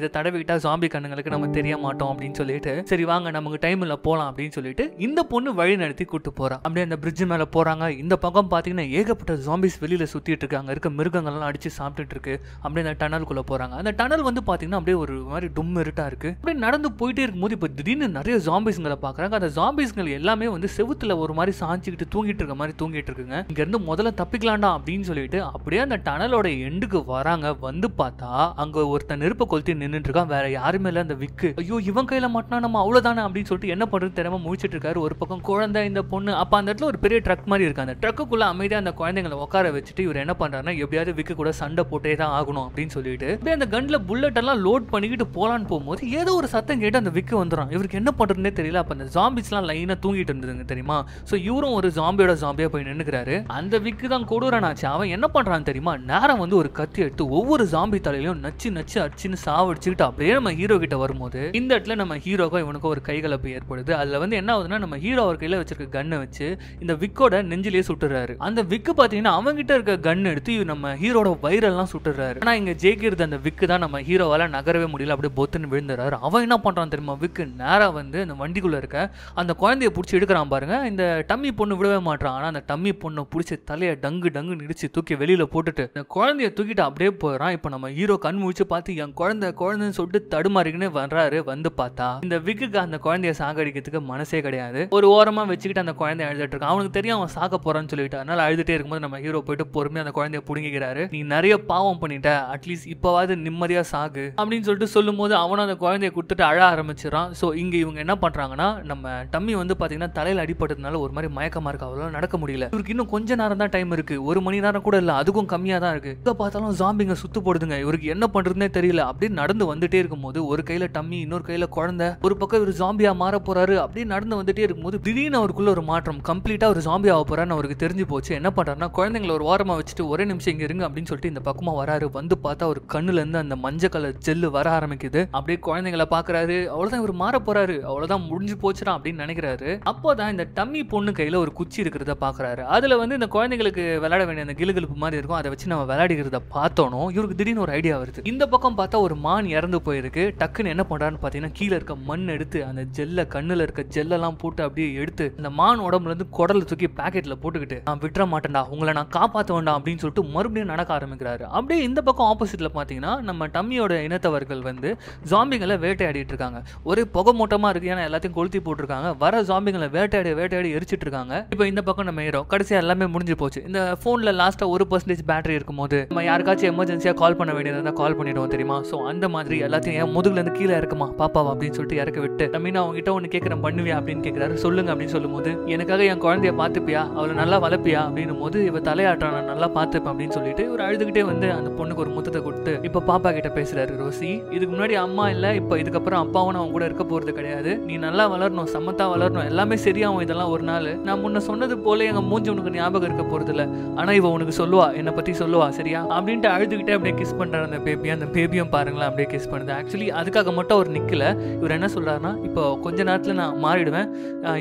இதை தடவிக்கிட்டா சாம்பி கண்ணுங்களுக்கு நம்ம தெரிய மாட்டோம் அப்படின்னு சொல்லிட்டு சரி வாங்க நமக்கு டைம் இல்ல போகலாம் அப்படின்னு சொல்லிட்டு இந்த பொண்ணு வழி நடத்தி கூட்டு போறான் அப்படியே அந்த பிரிட்ஜ் மேல போறாங்க இந்த பக்கம் பாத்தீங்கன்னா ஏகப்பட்ட ஜாம்பிஸ் வெளியில சுத்திட்டு இருக்காங்க இருக்க மிருகங்கள் எல்லாம் அடிச்சு சாப்பிட்டுட்டு இருக்கு அப்படியே அந்த டனலுக்குள்ள போறாங்க அந்த டனல் வந்து பாத்தீங்கன்னா அப்படியே ஒரு மாதிரி டும் இருட்டா இருக்கு அப்படியே நடந்து போயிட்டே இருக்கும்போது இப்போ திடீர்னு நிறைய ஜாம்பிஸ்களை பாக்குறாங்க அந்த ஜாம்பிஸ்கள் எல்லாமே வந்து செவுத்துல ஒரு மாதிரி சாஞ்சிக்கிட்டு தூங்கிட்டு இருக்க மாதிரி தூங்கிட்டு இருக்குங்க இங்க இருந்து முதல்ல தப்பிக்கலாம்டா அப்படின்னு சொல்லிட்டு அப்படியே அந்த டனலோட எண்டுக்கு வராங்க வந்து பார்த்தா அங்க ஒருத்தன் நெருப்பை கொளுத்தி நின்றுட்டு இருக்கான் வேற யாருமே இல்ல அந்த விக்கு ஐயோ இவன் கையில மாட்டினா நம்ம அவ்வளவுதானே அப்படின்னு சொல்லிட்டு என்ன பண்றது தெரியாம முடிச்சிட்டு இருக்காரு ஒரு பக்கம் குழந்தை இந்த பொண்ணு அப்ப அந்த இடத்துல ஒரு பெரிய ட்ரக் மாதிரி இருக்கு அந்த ட்ரக்குக்குள்ள அமைதியா அந்த குழந்தைங்களை உட்கார வச்சுட்டு இவர் என்ன பண்றாருன்னா எப்படியாவது விக்கு கூட சண்டை போட்டே தான் ஆகணும் அப்படின்னு சொல்லிட்டு அப்படியே அந்த கன்ல புல்லட் எல்லாம் லோட் பண்ணிக்கிட்டு போலான்னு போகும்போது ஏதோ ஒரு சத்தம் கேட்டு அந்த விக்கு வந்துடும் இவருக்கு என்ன பண்றதுன்னே தெரியல அப்ப அந்த ஜாம்பிஸ்லாம் லைனா தூங்கிட்டு இருந்ததுங்க தெரியுமா சோ இவரும் ஒரு ஜாம்பியோட ஜாம்பியா போய் நின்னுக்கிறாரு அந்த விக்கு தான் கொடூரனாச்சு அவன் என்ன பண்றான்னு தெரியுமா நேரம் வந்து ஒரு கத்தி எடுத்து ஒவ்வொரு ஜாம்பி தலையிலும் நச்சு நச்சு அடிச்சுன்னு சாவடிச்சுக்கிட்டு அப்படியே நம்ம ஹீரோ கிட்ட வரும்போது இந்த இடத்துல நம்ம ஹீரோக்கும் இவனுக்கும் ஒரு கைகலப்பு ஏற்படுது அதுல வந்து என்ன ஆகுதுன்னா நம்ம ஹீரோ அவர் கையில வச்சிருக்க கண்ணை வச்சு இந்த விக்கோட நெஞ்சிலேயே சுட்டுறாரு அந்த விக்கு பாத்தீங்கன்னா கிட்ட இருக்க கண் எடுத்து நம்ம ஹீரோட வைரல்லாம் சுட்டுறாரு ஆனா இங்க ஜெயிக்கிறது அந்த விக்கு தான் நம்ம ஹீரோவால நகரவே முடியல அப்படியே பொத்துன்னு விழுந்துறாரு அவன் என்ன பண்றான் தெரியுமா விக்கு நேரா வந்து அந்த வண்டிக்குள்ள இருக்க அந்த குழந்தைய பிடிச்சி எடுக்கிறான் பாருங்க இந்த டம்மி பொண்ணு விடவே மாட்டான் ஆனா அந்த டம்மி அம்மி பொண்ணை பிடிச்சி தலையை டங்கு டங்கு நிடிச்சு தூக்கி வெளியில் போட்டுட்டு இந்த குழந்தைய தூக்கிட்டு அப்படியே போயிடறான் இப்போ நம்ம ஹீரோ கண் முடிச்சு பார்த்து என் குழந்தை குழந்தைன்னு சொல்லிட்டு தடுமாறிக்கின்னு வர்றாரு வந்து பார்த்தா இந்த விக்குக்கு அந்த குழந்தைய சாகடிக்கிறதுக்கு மனசே கிடையாது ஒரு ஓரமாக வச்சுக்கிட்டு அந்த குழந்தைய அழுதுட்டு இருக்கான் அவனுக்கு தெரியும் அவன் சாக போறான்னு சொல்லிட்டு அதனால அழுதுட்டே இருக்கும்போது நம்ம ஹீரோ போயிட்டு பொறுமையாக அந்த குழந்தைய புடுங்கிக்கிறாரு நீ நிறைய பாவம் பண்ணிட்ட அட்லீஸ்ட் இப்போவாது நிம்மதியாக சாகு அப்படின்னு சொல்லிட்டு சொல்லும் போது அவனும் அந்த குழந்தைய கொடுத்துட்டு அழ ஆரம்பிச்சிடறான் ஸோ இங்கே இவங்க என்ன பண்றாங்கன்னா நம்ம டம்மி வந்து பார்த்தீங்கன்னா தலையில் அடிபட்டதுனால ஒரு மாதிரி மயக்கமாக இருக்கு அவ்வளவு நடக்க முடியல இவருக்கு இன்னும் கொஞ்ச நேரம் தான் டைம் இருக்கு ஒரு மணி நேரம் கூட இல்லை அதுக்கும் கம்மியாக தான் இருக்கு இப்போ பார்த்தாலும் ஜாம்பிங்க சுத்து போடுதுங்க இவருக்கு என்ன பண்றதுனே தெரியல அப்படின்னு நடந்து வந்துட்டே இருக்கும்போது ஒரு கையில டம்மி இன்னொரு கையில குழந்தை ஒரு பக்கம் இவர் ஜாம்பியா மாற போறாரு அப்படின்னு நடந்து வந்துட்டே இருக்கும்போது திடீர்னு அவருக்குள்ள ஒரு மாற்றம் கம்ப்ளீட்டா ஒரு ஜாம்பி ஆக போறான்னு அவருக்கு தெரிஞ்சு போச்சு என்ன பண்றாருன்னா குழந்தைங்களை ஒரு வாரமா வச்சுட்டு ஒரே நிமிஷம் இங்க இருங்க அப்படின்னு சொல்லிட்டு இந்த பக்கமா வராரு வந்து பார்த்தா ஒரு கண்ணுல இருந்து அந்த மஞ்சள் கலர் ஜெல்லு வர ஆரம்பிக்குது அப்படியே குழந்தைங்களை பாக்குறாரு அவ்வளவுதான் இவர் மாற போறாரு அவ்வளவுதான் முடிஞ்சு போச்சுடா அப்படின்னு நினைக்கிறாரு அப்போதான் இந்த டம்மி பொண்ணு கையில ஒரு குச்சி இருக்கிறத பாக்குறாரு அதில் வந்து இந்த குழந்தைங்களுக்கு விளையாட வேண்டிய அந்த கிலுகிலுப்பு மாதிரி இருக்கும் அதை வச்சு நம்ம விளையாடிக்கிறத பார்த்தோனோ இவருக்கு திடீர்னு ஒரு ஐடியா வருது இந்த பக்கம் பார்த்தா ஒரு மான் இறந்து போயிருக்கு டக்குன்னு என்ன பண்ணுறான்னு பார்த்தீங்கன்னா கீழே இருக்க மண் எடுத்து அந்த ஜெல்லை கண்ணில் இருக்க ஜெல்லெல்லாம் போட்டு அப்படியே எடுத்து அந்த மான் உடம்புலேருந்து குடல் தூக்கி பேக்கெட்டில் போட்டுக்கிட்டு நான் விட்டுற மாட்டேன்டா உங்களை நான் காப்பாற்ற வேண்டாம் அப்படின்னு சொல்லிட்டு மறுபடியும் நடக்க ஆரம்பிக்கிறாரு அப்படியே இந்த பக்கம் ஆப்போசிட்டில் பார்த்தீங்கன்னா நம்ம டம்மியோட இனத்தவர்கள் வந்து ஜாம்பிங்களை வேட்டையாடிட்டு இருக்காங்க ஒரே புகை மூட்டமாக இருக்குது ஏன்னா எல்லாத்தையும் கொளுத்தி போட்டிருக்காங்க வர ஜாம்பிங்களை வேட்டையாடி வேட்டையாடி எரிச்சிட்டு இருக்காங்க இப்போ இந்த பக்கம் நம்ம ஹீரோ கடைசியாக எல்லாமே முடிஞ்சு போச்சு இந்த ஃபோனில் லாஸ்ட்டாக ஒரு பர்சன்டேஜ் பேட்டரி இருக்கும் போது நம்ம யாருக்காச்சும் எமர்ஜென்சியாக கால் பண்ண வேண்டியதாக இருந்தால் கால் பண்ணிடுவோம் தெரியுமா ஸோ அந்த மாதிரி எல்லாத்தையும் என் முதுகுலேருந்து கீழே இருக்குமா பாப்பாவா அப்படின்னு சொல்லிட்டு இறக்க விட்டு மீனா அவங்ககிட்ட ஒன்று கேட்குறேன் பண்ணுவியா அப்படின்னு கேட்குறாரு சொல்லுங்க அப்படின்னு சொல்லும்போது எனக்காக என் குழந்தைய பார்த்துப்பியா அவளை நல்லா வளர்ப்பியா அப்படின்னும் போது இவ தலையாட்டம் நான் நல்லா பார்த்துப்பேன் அப்படின்னு சொல்லிட்டு ஒரு அழுதுகிட்டே வந்து அந்த பொண்ணுக்கு ஒரு முத்தத்தை கொடுத்து இப்போ பாப்பா கிட்ட பேசுறாரு ரோசி இதுக்கு முன்னாடி அம்மா இல்லை இப்போ இதுக்கப்புறம் அப்பாவும் அவன் கூட இருக்க போகிறது கிடையாது நீ நல்லா வளரணும் சமத்தா வளரணும் எல்லாமே சரியாகும் இதெல்லாம் ஒரு நாள் நான் முன்ன சொன்னது போல எங்கள் மூஞ்சி தெரிஞ்சு உனக்கு ஞாபகம் இருக்க போகிறதில்ல ஆனா இவ உனக்கு சொல்லுவா என்னை பத்தி சொல்லுவா சரியா அப்படின்ட்டு அழுதுகிட்டே அப்படியே கிஸ் பண்ணுற அந்த பேபி அந்த பேபியும் பாருங்களேன் அப்படியே கிஸ் பண்ணுது ஆக்சுவலி அதுக்காக மட்டும் அவர் நிக்கல இவர் என்ன சொல்றாருன்னா இப்போ கொஞ்ச நேரத்துல நான் மாறிடுவேன்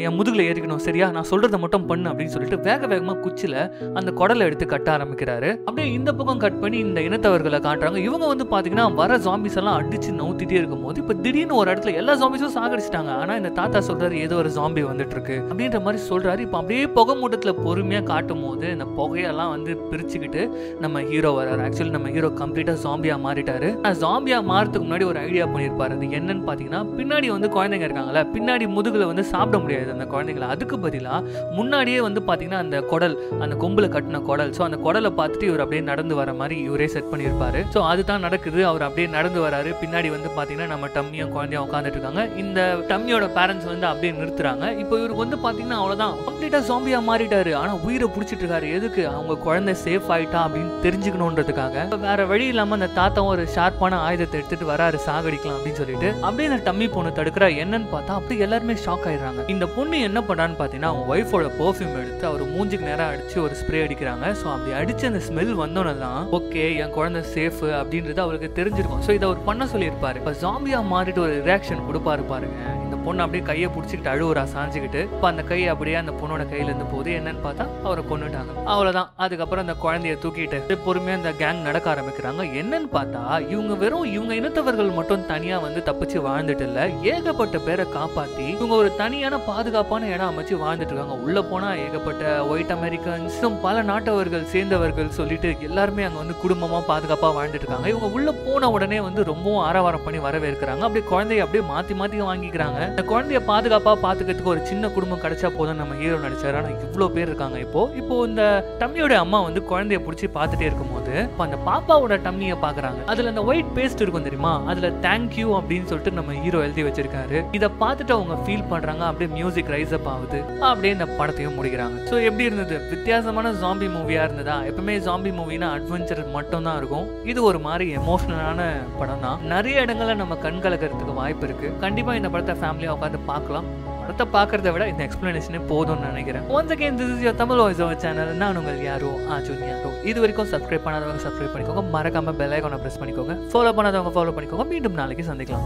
என் முதுகுல ஏறிக்கணும் சரியா நான் சொல்றதை மட்டும் பண்ணு அப்படின்னு சொல்லிட்டு வேக வேகமா குச்சில அந்த குடலை எடுத்து கட்ட ஆரம்பிக்கிறாரு அப்படியே இந்த பக்கம் கட் பண்ணி இந்த இனத்தவர்களை காட்டுறாங்க இவங்க வந்து பாத்தீங்கன்னா வர ஜாம்பிஸ் எல்லாம் அடிச்சு நவுத்திட்டே இருக்கும் போது இப்போ திடீர்னு ஒரு இடத்துல எல்லா ஜாம்பிஸும் சாகடிச்சிட்டாங்க ஆனா இந்த தாத்தா சொல்றாரு ஏதோ ஒரு ஜாம்பி வந்துட்டு இருக்கு அப்படின்ற மாதிரி சொல்றாரு இப்ப அப்படியே புகை மூட்டத்தில் போகிற பொறுமையாக காட்டும் போது இந்த புகையெல்லாம் வந்து பிரிச்சுக்கிட்டு நம்ம ஹீரோ வர்றாரு ஆக்சுவலி நம்ம ஹீரோ கம்ப்ளீட்டாக ஜாம்பியாக ஆனால் ஜாம்பியாக மாறதுக்கு முன்னாடி ஒரு ஐடியா பண்ணியிருப்பார் அது என்னன்னு பார்த்தீங்கன்னா பின்னாடி வந்து குழந்தைங்க இருக்காங்களா பின்னாடி முதுகில் வந்து சாப்பிட முடியாது அந்த குழந்தைங்களை அதுக்கு பதிலாக முன்னாடியே வந்து பார்த்தீங்கன்னா அந்த குடல் அந்த கொம்பில் கட்டின குடல் ஸோ அந்த குடலை பார்த்துட்டு இவர் அப்படியே நடந்து வர மாதிரி இவரே செட் பண்ணியிருப்பாரு ஸோ அதுதான் நடக்குது அவர் அப்படியே நடந்து வராரு பின்னாடி வந்து பார்த்தீங்கன்னா நம்ம டம்மியும் குழந்தையும் உட்காந்துட்டு இருக்காங்க இந்த டம்மியோட பேரண்ட்ஸ் வந்து அப்படியே நிறுத்துறாங்க இப்போ இவருக்கு வந்து பார்த்தீங்கன்னா அவ்வளோதான் கம்ப்ளீட்டாக ஜாம்பியாக மாறிட்டாரு ஆனால் உயிரை பிடிச்சிட்டு இருக்காரு எதுக்கு அவங்க குழந்தை சேஃப் ஆயிட்டா அப்படின்னு தெரிஞ்சுக்கணுன்றதுக்காக வேற வழி இல்லாமல் அந்த தாத்தாவும் ஒரு ஷார்ப்பான ஆயுதத்தை எடுத்துட்டு வராரு சாகடிக்கலாம் அப்படின்னு சொல்லிட்டு அப்படியே அந்த டம்மி பொண்ணு தடுக்கிறா என்னன்னு பார்த்தா அப்படி எல்லாருமே ஷாக் ஆயிடுறாங்க இந்த பொண்ணு என்ன பண்ணான்னு பார்த்தீங்கன்னா அவங்க ஒய்ஃபோட பர்ஃப்யூம் எடுத்து அவர் மூஞ்சுக்கு நேரம் அடிச்சு ஒரு ஸ்ப்ரே அடிக்கிறாங்க ஸோ அப்படி அடிச்சு அந்த ஸ்மெல் வந்தோன்னு தான் ஓகே என் குழந்தை சேஃப் அப்படின்றது அவருக்கு தெரிஞ்சிருக்கும் ஸோ இதை அவர் பண்ண சொல்லியிருப்பாரு இப்போ ஜாம்பியா மாறிட்டு ஒரு ரியாக்ஷன் கொடுப்பாரு பாருங்க பொண்ணு அப்படியே கையை பிடிச்சிக்கிட்டு அழுவுறா சாஞ்சிக்கிட்டு இப்போ அந்த கை அப்படியே அந்த பொண்ணோட கையிலேருந்து போகுது என்னன்னு பார்த்தா அவரை கொண்டுட்டாங்க அவ்வளோதான் அதுக்கப்புறம் அந்த குழந்தைய தூக்கிட்டு பொறுமையாக அந்த கேங் நடக்க ஆரம்பிக்கிறாங்க என்னன்னு பார்த்தா இவங்க வெறும் இவங்க இனத்தவர்கள் மட்டும் தனியாக வந்து தப்பிச்சு வாழ்ந்துட்டு இல்லை ஏகப்பட்ட பேரை காப்பாற்றி இவங்க ஒரு தனியான பாதுகாப்பான இடம் அமைச்சு வாழ்ந்துட்டு இருக்காங்க உள்ளே போனால் ஏகப்பட்ட ஒயிட் அமெரிக்கன்ஸும் பல நாட்டவர்கள் சேர்ந்தவர்கள் சொல்லிட்டு எல்லாருமே அங்கே வந்து குடும்பமாக பாதுகாப்பாக வாழ்ந்துட்டு இருக்காங்க இவங்க உள்ளே போன உடனே வந்து ரொம்பவும் ஆரவாரம் பண்ணி வரவேற்கிறாங்க அப்படியே குழந்தைய அப்படியே மாற்றி மாற்றி வாங்கிக்கிறாங்க அந்த குழந்தைய பாதுகாப்பாக பார்த்துக்கிறதுக்கு ஒரு சின்ன குடும்பம் கிடைச்சா போதும் நம்ம ஹீரோ நடிச்சார் ஆனால் இவ்வளோ பேர் இருக்காங்க இப்போ இப்போ இந்த டம்மியோட அம்மா வந்து குழந்தைய பிடிச்சி பார்த்துட்டே இருக்கும்போது இப்போ அந்த பாப்பாவோட டம்மியை பார்க்குறாங்க அதில் அந்த ஒயிட் பேஸ்ட் இருக்கும் தெரியுமா அதில் தேங்க்யூ அப்படின்னு சொல்லிட்டு நம்ம ஹீரோ எழுதி வச்சிருக்காரு இதை பார்த்துட்டு அவங்க ஃபீல் பண்ணுறாங்க அப்படியே மியூசிக் ரைஸ் அப் ஆகுது அப்படியே இந்த படத்தையும் முடிக்கிறாங்க ஸோ எப்படி இருந்தது வித்தியாசமான ஜாம்பி மூவியாக இருந்ததா எப்பவுமே ஜாம்பி மூவினா அட்வென்ச்சர் மட்டும் தான் இருக்கும் இது ஒரு மாதிரி எமோஷனலான படம் தான் நிறைய இடங்களில் நம்ம கண் கலக்கிறதுக்கு வாய்ப்பு இருக்கு கண்டிப்பாக இந்த படத்தை ஃபேமிலி ஃபேமிலியாக உட்காந்து பார்க்கலாம் படத்தை பார்க்கறத விட இந்த எக்ஸ்பிளனேஷனே போதும்னு நினைக்கிறேன் once again this is your Tamil voice over channel நான் உங்கள் யாரோ ஆ யாரோ இது வரைக்கும் சப்ஸ்கிரைப் பண்ணாதவங்க சப்ஸ்கிரைப் பண்ணிக்கோங்க மறக்காமல் பெல் ஐக்கானை ப்ரெஸ் பண்ணிக்கோங்க ஃபாலோ பண்ணாதவங்க ஃபாலோ பண்ணிக்கோங்க மீண்டும் நாளைக்கு சந்திக்கலாம்